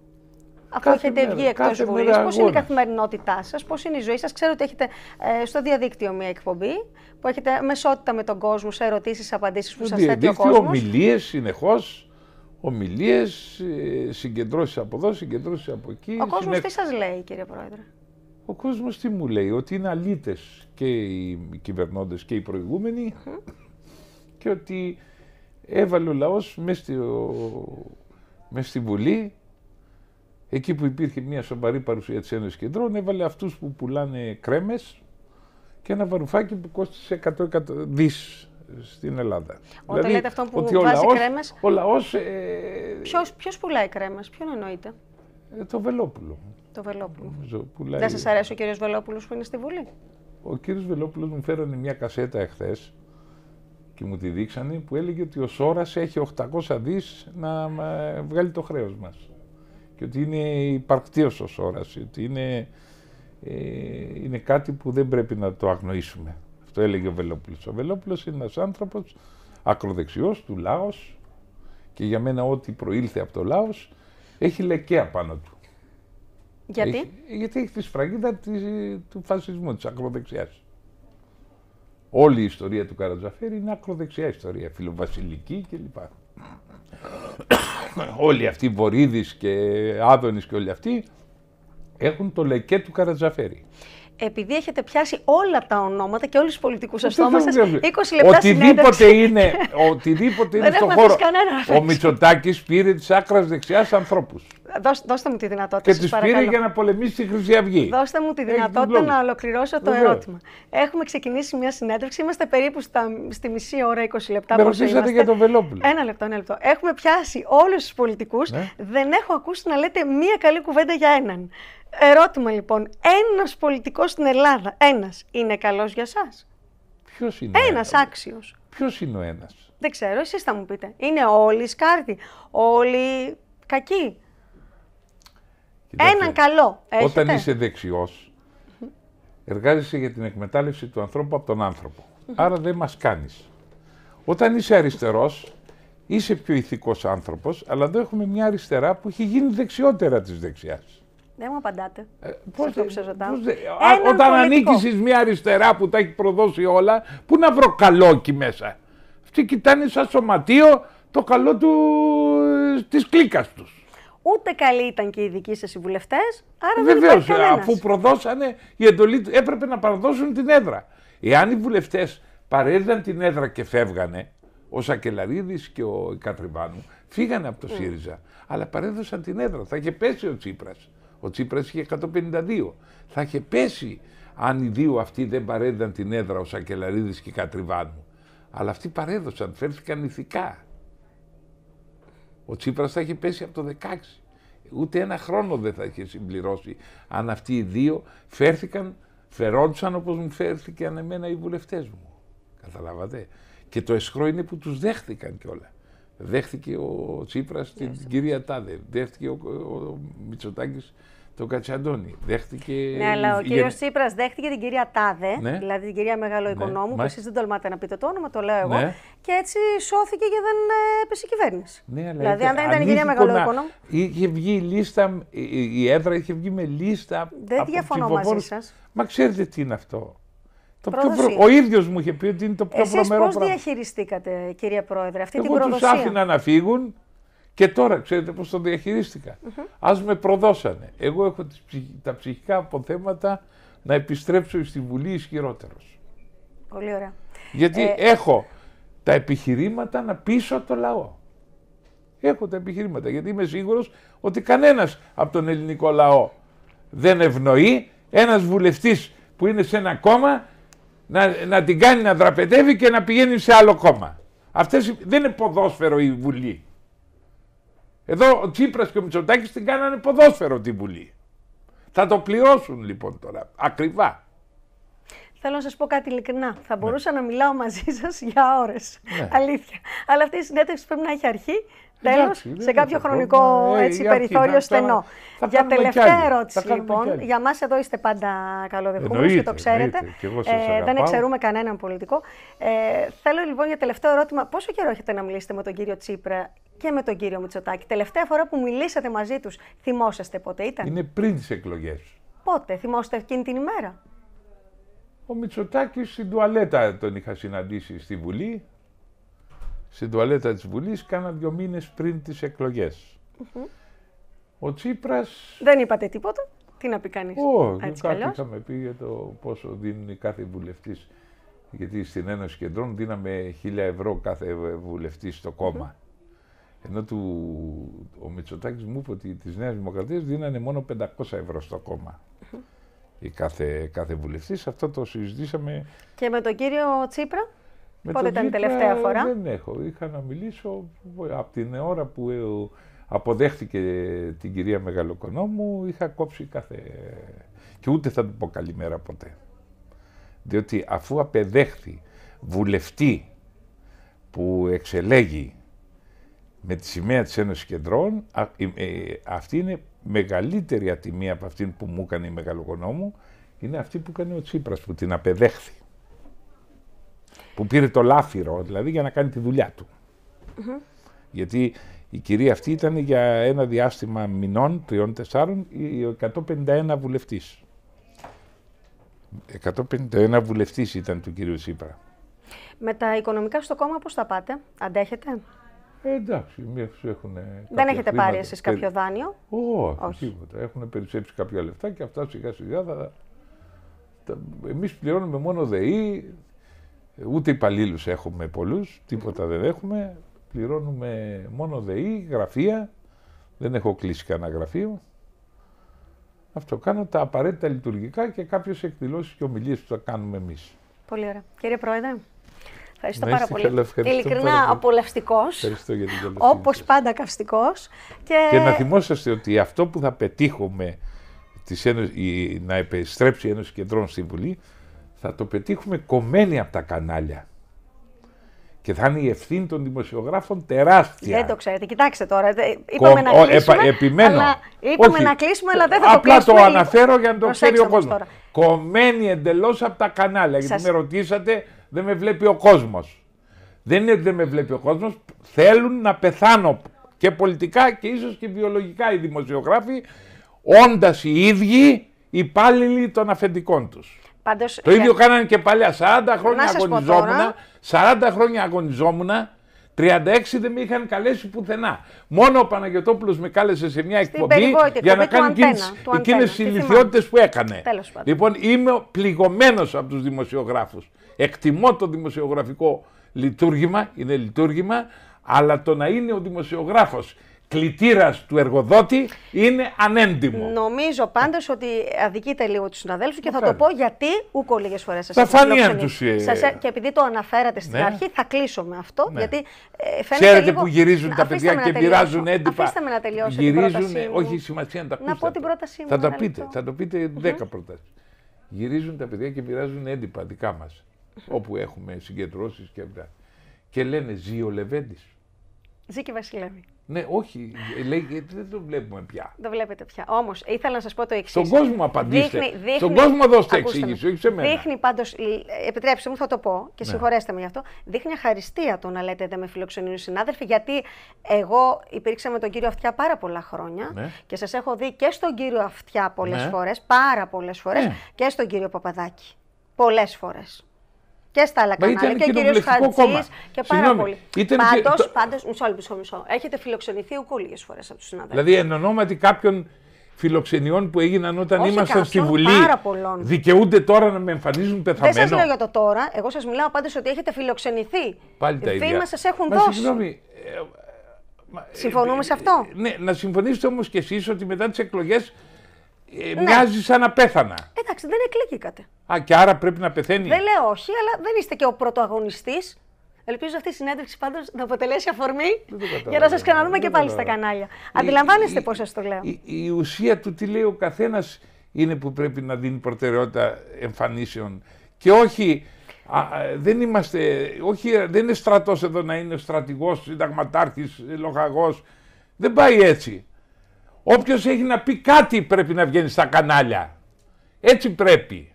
αφού έχετε μέρα, βγει εκτός Βουλής, πώς είναι η καθημερινότητά σας, πώς είναι η ζωή σας. Ξέρω ότι έχετε ε, στο διαδίκτυο μια εκπομπή που έχετε μεσότητα με τον κόσμο σε ερωτήσεις, απαντήσεις που σας θέτει ο κόσμος. ομιλίες συνεχώς. Ομιλίες, συγκεντρώσεις από εδώ, συγκεντρώσεις από εκεί. Ο κόσμος τι σας λέει, κύριε Πρόεδρε. Ο κόσμος τι μου λέει, ότι είναι αλήτες και οι κυβερνώντες και οι προηγουμενοι και ότι έβαλε ο λαός μέσα στη, Βουλή εκεί που υπήρχε μια σοβαρή παρουσία της Ένωσης Κεντρών, έβαλε αυτούς που πουλάνε κρέμες και ένα βαρουφάκι που κόστησε 100, δις στην Ελλάδα. Όταν δηλαδή, λέτε αυτό που βάζει κρέμες, ε, ποιος, ποιος πουλάει κρέμες, ποιον εννοείται. Ε, το Βελόπουλο. Το Βελόπουλο. Δεν σας αρέσει ο κύριος Βελόπουλος που είναι στη Βουλή. Ο κύριος Βελόπουλος μου φέρανε μια κασέτα εχθές και μου τη δείξανε που έλεγε ότι ο Σόρας έχει 800 δις να ε, βγάλει το χρέος μας. Και ότι είναι υπαρκτήρο ο Σόρας. Ότι είναι, ε, είναι κάτι που δεν πρέπει να το αγνοήσουμε. Αυτό έλεγε ο Βελόπουλος. Ο Βελόπουλος είναι ένας άνθρωπος ακροδεξιός του λαός και για μένα ό,τι προήλθε από το λαός έχει λεκέα πάνω του. Γιατί? Έχει, γιατί έχει τη σφραγίδα του φασισμού, της ακροδεξιάς. Όλη η ιστορία του Καρατζαφέρη είναι ακροδεξιά ιστορία, φιλοβασιλική κλπ. όλοι αυτοί, Βορύδης και Άδωνης και όλοι αυτοί, έχουν το λεκέ του Καρατζαφέρη επειδή έχετε πιάσει όλα τα ονόματα και όλους τους πολιτικούς σα στόμα σα, 20 λεπτά οτιδήποτε είναι, οτιδήποτε είναι στον χώρο. Κανένα, ο Μητσοτάκης πήρε της άκρας δεξιάς ανθρώπους. δώστε μου τη δυνατότητα. Και τη πήρε για να πολεμήσει τη Χρυσή Αυγή. Δώστε μου τη δυνατότητα να ολοκληρώσω το ερώτημα. Έχουμε ξεκινήσει μια συνέντευξη, είμαστε περίπου στα, στη μισή ώρα, 20 λεπτά. Με ρωτήσατε για τον Βελόπουλο. Ένα λεπτό, ένα λεπτό. Έχουμε πιάσει όλους τους πολιτικούς. Ναι. Δεν έχω ακούσει να λέτε μία καλή κουβέντα για έναν. Ερώτημα λοιπόν, ένας πολιτικός στην Ελλάδα, ένας, είναι καλός για σας. Ποιος είναι ένας. Ένας άξιος. Ποιος είναι ο ένας. Δεν ξέρω, εσείς θα μου πείτε. Είναι όλοι σκάρτη, όλοι κακοί. Κοιτάξτε, Έναν καλό. Έχετε. Όταν είσαι εργάζεσαι για την εκμετάλλευση του ανθρώπου από τον ανθρωπο Άρα δεν μας κάνεις. Όταν είσαι αριστερός, είσαι πιο ηθικός άνθρωπος, αλλά εδώ έχουμε μια αριστερά που έχει γίνει δεξιότερα της δεξιάς. Δεν μου απαντάτε. Ε, πώς αυτό που σε ρωτάω. όταν ανήκει μια αριστερά που τα έχει προδώσει όλα, πού να βρω καλό εκεί μέσα. Αυτοί κοιτάνε σαν σωματείο το καλό του, ε, της κλίκας τους. Ούτε καλή ήταν και οι δικοί σας βουλευτές. άρα Βεβαίως, δεν Βεβαίω, αφού προδώσανε η εντολή, έπρεπε να παραδώσουν την έδρα. Εάν οι βουλευτές παρέδιδαν την έδρα και φεύγανε, ο Σακελαρίδης και ο Κατριβάνου φύγανε από το mm. ΣΥΡΙΖΑ, αλλά παρέδωσαν την έδρα. Θα είχε πέσει ο Τσίπρας. Ο Τσίπρας είχε 152. Θα είχε πέσει αν οι δύο αυτοί δεν παρέδιδαν την έδρα, ο Σακελαρίδης και η Κατριβάνου. Αλλά αυτοί παρέδωσαν, φέρθηκαν ηθικά. Ο Τσίπρας θα είχε πέσει από το 16. Ούτε ένα χρόνο δεν θα είχε συμπληρώσει αν αυτοί οι δύο φέρθηκαν, φερόντουσαν όπως μου φέρθηκαν εμένα οι βουλευτές μου. Καταλάβατε. Και το εσχρό είναι που τους δέχθηκαν κιόλα. Δέχθηκε ο Τσίπρας την κυρία Τάδε, δέχτηκε ο, ο, το Κατσαντώνη. Δέχτηκε. Ναι, αλλά ο κύριο Τσίπρας δέχτηκε την κυρία Τάδε, ναι. δηλαδή την κυρία Μεγαλοοικονόμου, ναι. που εσείς δεν τολμάτε να πείτε το όνομα, το λέω εγώ. Ναι. Και έτσι σώθηκε και δεν ε, έπεσε η κυβέρνηση. Ναι, αλλά δηλαδή, αν δεν ήταν η κυρία Μεγαλοοικονόμου. Είχε βγει η λίστα, η έδρα είχε βγει με λίστα. Δεν από διαφωνώ μαζί σας. Μα ξέρετε τι είναι αυτό. Ο ίδιος μου είχε πει ότι είναι το πιο προμερό πώς Πώ διαχειριστήκατε, κυρία Πρόεδρε, αυτή την προδοσία. Του άφηνα να φύγουν και τώρα ξέρετε πώς το διαχειρίστηκα. Ας με προδώσανε. Εγώ έχω τα ψυχικά αποθέματα να επιστρέψω στη Βουλή ισχυρότερος. Πολύ ωραία. Γιατί ε, έχω τα επιχειρήματα να πείσω το λαό. Έχω τα επιχειρήματα γιατί είμαι σίγουρος ότι κανένας από τον ελληνικό λαό δεν ευνοεί ένας βουλευτής που είναι σε ένα κόμμα να, να την κάνει να δραπετεύει και να πηγαίνει σε άλλο κόμμα. Αυτές δεν είναι ποδόσφαιρο η Βουλή. Εδώ ο Τσίπρας και ο Μητσοτάκης την κάνανε ποδόσφαιρο την Βουλή. Θα το πληρώσουν λοιπόν τώρα, ακριβά. Θέλω να σας πω κάτι ειλικρινά. Θα ναι. μπορούσα να μιλάω μαζί σας για ώρες. Ναι. Αλήθεια. Αλλά αυτή η συνέντευξη πρέπει να έχει αρχή, τέλος σε κάποιο χρονικό ε, περιθώριο στενό. για τελευταία ερώτηση, λοιπόν. Για μας εδώ είστε πάντα καλοδεχούμενοι και το ξέρετε. Ε, δεν εξαιρούμε κανέναν πολιτικό. Ε, θέλω λοιπόν για τελευταίο ερώτημα, πόσο καιρό έχετε να μιλήσετε με τον κύριο Τσίπρα και με τον κύριο Μητσοτάκη. Τελευταία φορά που μιλήσατε μαζί τους, θυμόσαστε πότε ήταν. Είναι πριν τις εκλογές. Πότε, θυμόσαστε εκείνη την ημέρα. Ο Μητσοτάκης στην τουαλέτα τον είχα συναντήσει στη Βουλή στην τουαλέτα της Βουλής κάνα δύο μήνες πριν τις εκλογες Ο Τσίπρας... Δεν είπατε τίποτα. Τι να πει κανείς. Όχι, oh, κάτι είχαμε πει για το πόσο δίνει κάθε βουλευτής. Γιατί στην Ένωση Κεντρών δίναμε χίλια ευρώ κάθε βουλευτή στο κομμα Ενώ του, ο Μητσοτάκης μου είπε ότι τη Νέα Δημοκρατία δίνανε μόνο 500 ευρώ στο κομμα Η κάθε, κάθε Αυτό το συζητήσαμε. Και με τον κύριο Τσίπρα. Πότε ήταν η τελευταία φορά. Δεν έχω. Είχα να μιλήσω από την ώρα που ε, αποδέχτηκε την κυρία Μεγαλοκονόμου, είχα κόψει κάθε... και ούτε θα του πω καλημέρα ποτέ. Διότι αφού απεδέχθη βουλευτή που εξελέγει με τη σημαία της Ένωσης Κεντρών, ε, αυτή είναι μεγαλύτερη ατιμία από αυτήν που μου έκανε η Μεγαλοκονόμου, είναι αυτή που έκανε ο Τσίπρας, που την απεδέχθη που πήρε το λάφυρο δηλαδή για να κάνει τη δουλειά του. Γιατί η κυρία αυτή ήταν για ένα διάστημα μηνών, τριών-τεσσάρων, η 151 βουλευτής. 151 βουλευτής ήταν του κυρίου Σύπρα. Με τα οικονομικά στο κόμμα πώς θα πάτε, αντέχετε. Ε, εντάξει, έχουν. Δεν έχετε πάρει εσείς κάποιο δάνειο. Όχι, όχι, τίποτα. Έχουν περισσέψει κάποια λεφτά και αυτά σιγά σιγά θα. Τα... Εμείς πληρώνουμε μόνο ΔΕΗ, Ούτε υπαλλήλους έχουμε πολλούς, τίποτα δεν έχουμε. Πληρώνουμε μόνο ΔΕΗ, γραφεία. Δεν έχω κλείσει κανένα γραφείο. Αυτό κάνω τα απαραίτητα λειτουργικά και κάποιες εκδηλώσεις και ομιλίες που θα κάνουμε εμείς. Πολύ ωραία. Κύριε Πρόεδρε, Ευχαριστώ πάρα πολύ. Ειλικρινά απολαυστικό. Όπω πάντα καυστικός. Και... να θυμόσαστε ότι αυτό που θα πετύχουμε να επιστρέψει η Ένωση Κεντρών στη Βουλή θα το πετύχουμε κομμένοι από τα κανάλια. Και θα είναι η ευθύνη των δημοσιογράφων τεράστια. Δεν το ξέρετε. Κοιτάξτε τώρα. Είπαμε να κλείσουμε. Επα... Επιμένω. Αλλά... Είπαμε να κλείσουμε, αλλά δεν θα Απλά το κλείσουμε. Απλά το αναφέρω για να το ξέρει ο κόσμο. Κομμένοι εντελώ από τα κανάλια. Σας... Γιατί με ρωτήσατε, δεν με βλέπει ο κόσμος. Δεν είναι ότι δεν με βλέπει ο κόσμος. Θέλουν να πεθάνω και πολιτικά και ίσως και βιολογικά οι δημοσιογράφοι, όντας οι ίδιοι υπάλληλοι των αφεντικών τους το ίδιο για... κάνανε και παλιά. 40 χρόνια αγωνιζόμουν. 40 χρόνια αγωνιζόμουν. 36 δεν με είχαν καλέσει πουθενά. Μόνο ο Παναγιοτόπουλος με κάλεσε σε μια εκπομπή για να κάνει εκείνες οι ηλικιότητε που έκανε. Λοιπόν, είμαι πληγωμένος από τους δημοσιογράφους. Εκτιμώ το δημοσιογραφικό λειτουργήμα, είναι λειτουργήμα, αλλά το να είναι ο δημοσιογράφος κλητήρας του εργοδότη είναι ανέντιμο. Νομίζω πάντως ότι αδικείται λίγο τους συναδέλφους και θα το πω γιατί ούκο λίγες φορές σας Θα φανεί ε, ε, Και επειδή το αναφέρατε στην ναι. αρχή, θα κλείσω με αυτό. Ναι. Γιατί ε, φαίνεται. Ξέρετε λίγο... που γυρίζουν τα παιδιά και πειράζουν έντυπα. Αφήστε με να τελειώσω. Γυρίζουν, την όχι σημασία να τα πείτε. Να πω την πρότασή μου. Θα τα πείτε, θα το πείτε 10 προτάσεις. Γυρίζουν τα παιδιά και πειράζουν έντυπα δικά μας. Όπου έχουμε συγκεντρώσεις και αυτά. Και λένε Ζει ο Λεβέντης. Ζει και Βασιλεύη. Ναι, όχι. Λέει, δεν το βλέπουμε πια. Το βλέπετε πια. Όμως, ήθελα να σας πω το εξής. Στον κόσμο απαντήστε. Δείχνει, δείχνει, Στον κόσμο δώστε εξήγηση, όχι σε μένα. Δείχνει πάντως, επιτρέψτε μου, θα το πω και ναι. συγχωρέστε με γι' αυτό. Δείχνει αχαριστία το να λέτε δεν με φιλοξενούν συνάδελφοι, γιατί εγώ υπήρξα με τον κύριο Αυτιά πάρα πολλά χρόνια ναι. και σας έχω δει και στον κύριο Αυτιά πολλές ναι. φορές, πάρα πολλές φορές ναι. και στον κύριο Παπαδάκη. Πολλές φορές και στα άλλα κανάλια και, και κύριο Χατζή και πάρα πολύ. Πάντω, πάντως, μισό, μισό, Έχετε φιλοξενηθεί ουκού φορές από τους συναδέλφους. Δηλαδή, εν ονόματι κάποιων φιλοξενιών που έγιναν όταν ήμασταν στη Βουλή. Δικαιούνται τώρα να με εμφανίζουν πεθαμένο. Δεν σας λέω για το τώρα. Εγώ σας μιλάω πάντως ότι έχετε φιλοξενηθεί. Πάλι τα ίδια. έχουν Μα, δώσει. Συγγνώμη. Ε, ε, Συμφωνούμε ε, σε αυτό. Ναι, να συμφωνήσετε όμως κι εσείς ότι μετά τις εκλογές ε, ναι. μοιάζει σαν να πέθανα. Εντάξει, δεν εκλέγηκατε. Α, και άρα πρέπει να πεθαίνει. Δεν λέω όχι, αλλά δεν είστε και ο πρωτοαγωνιστής. Ελπίζω αυτή η συνέντευξη πάντως να αποτελέσει αφορμή για να σας ξαναδούμε και πάλι στα κανάλια. Αντιλαμβάνεστε πώς σας το λέω. Η, ουσία του τι λέει ο καθένας είναι που πρέπει να δίνει προτεραιότητα εμφανίσεων. Και όχι, δεν είμαστε, όχι, δεν είναι στρατός εδώ να είναι στρατηγός, συνταγματάρχης, λογαγός. Δεν πάει έτσι. Όποιος έχει να πει κάτι πρέπει να βγαίνει στα κανάλια. Έτσι πρέπει.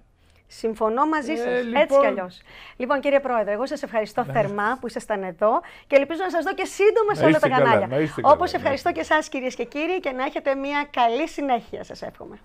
Συμφωνώ μαζί ε, σας. Έτσι λοιπόν. κι αλλιώς. Λοιπόν, κύριε Πρόεδρε, εγώ σας ευχαριστώ θερμά που ήσασταν εδώ και ελπίζω να σας δω και σύντομα σε όλα τα κανάλια. Όπω ευχαριστώ και εσάς, κυρίες και κύριοι, και να έχετε μια καλή συνέχεια, σας εύχομαι.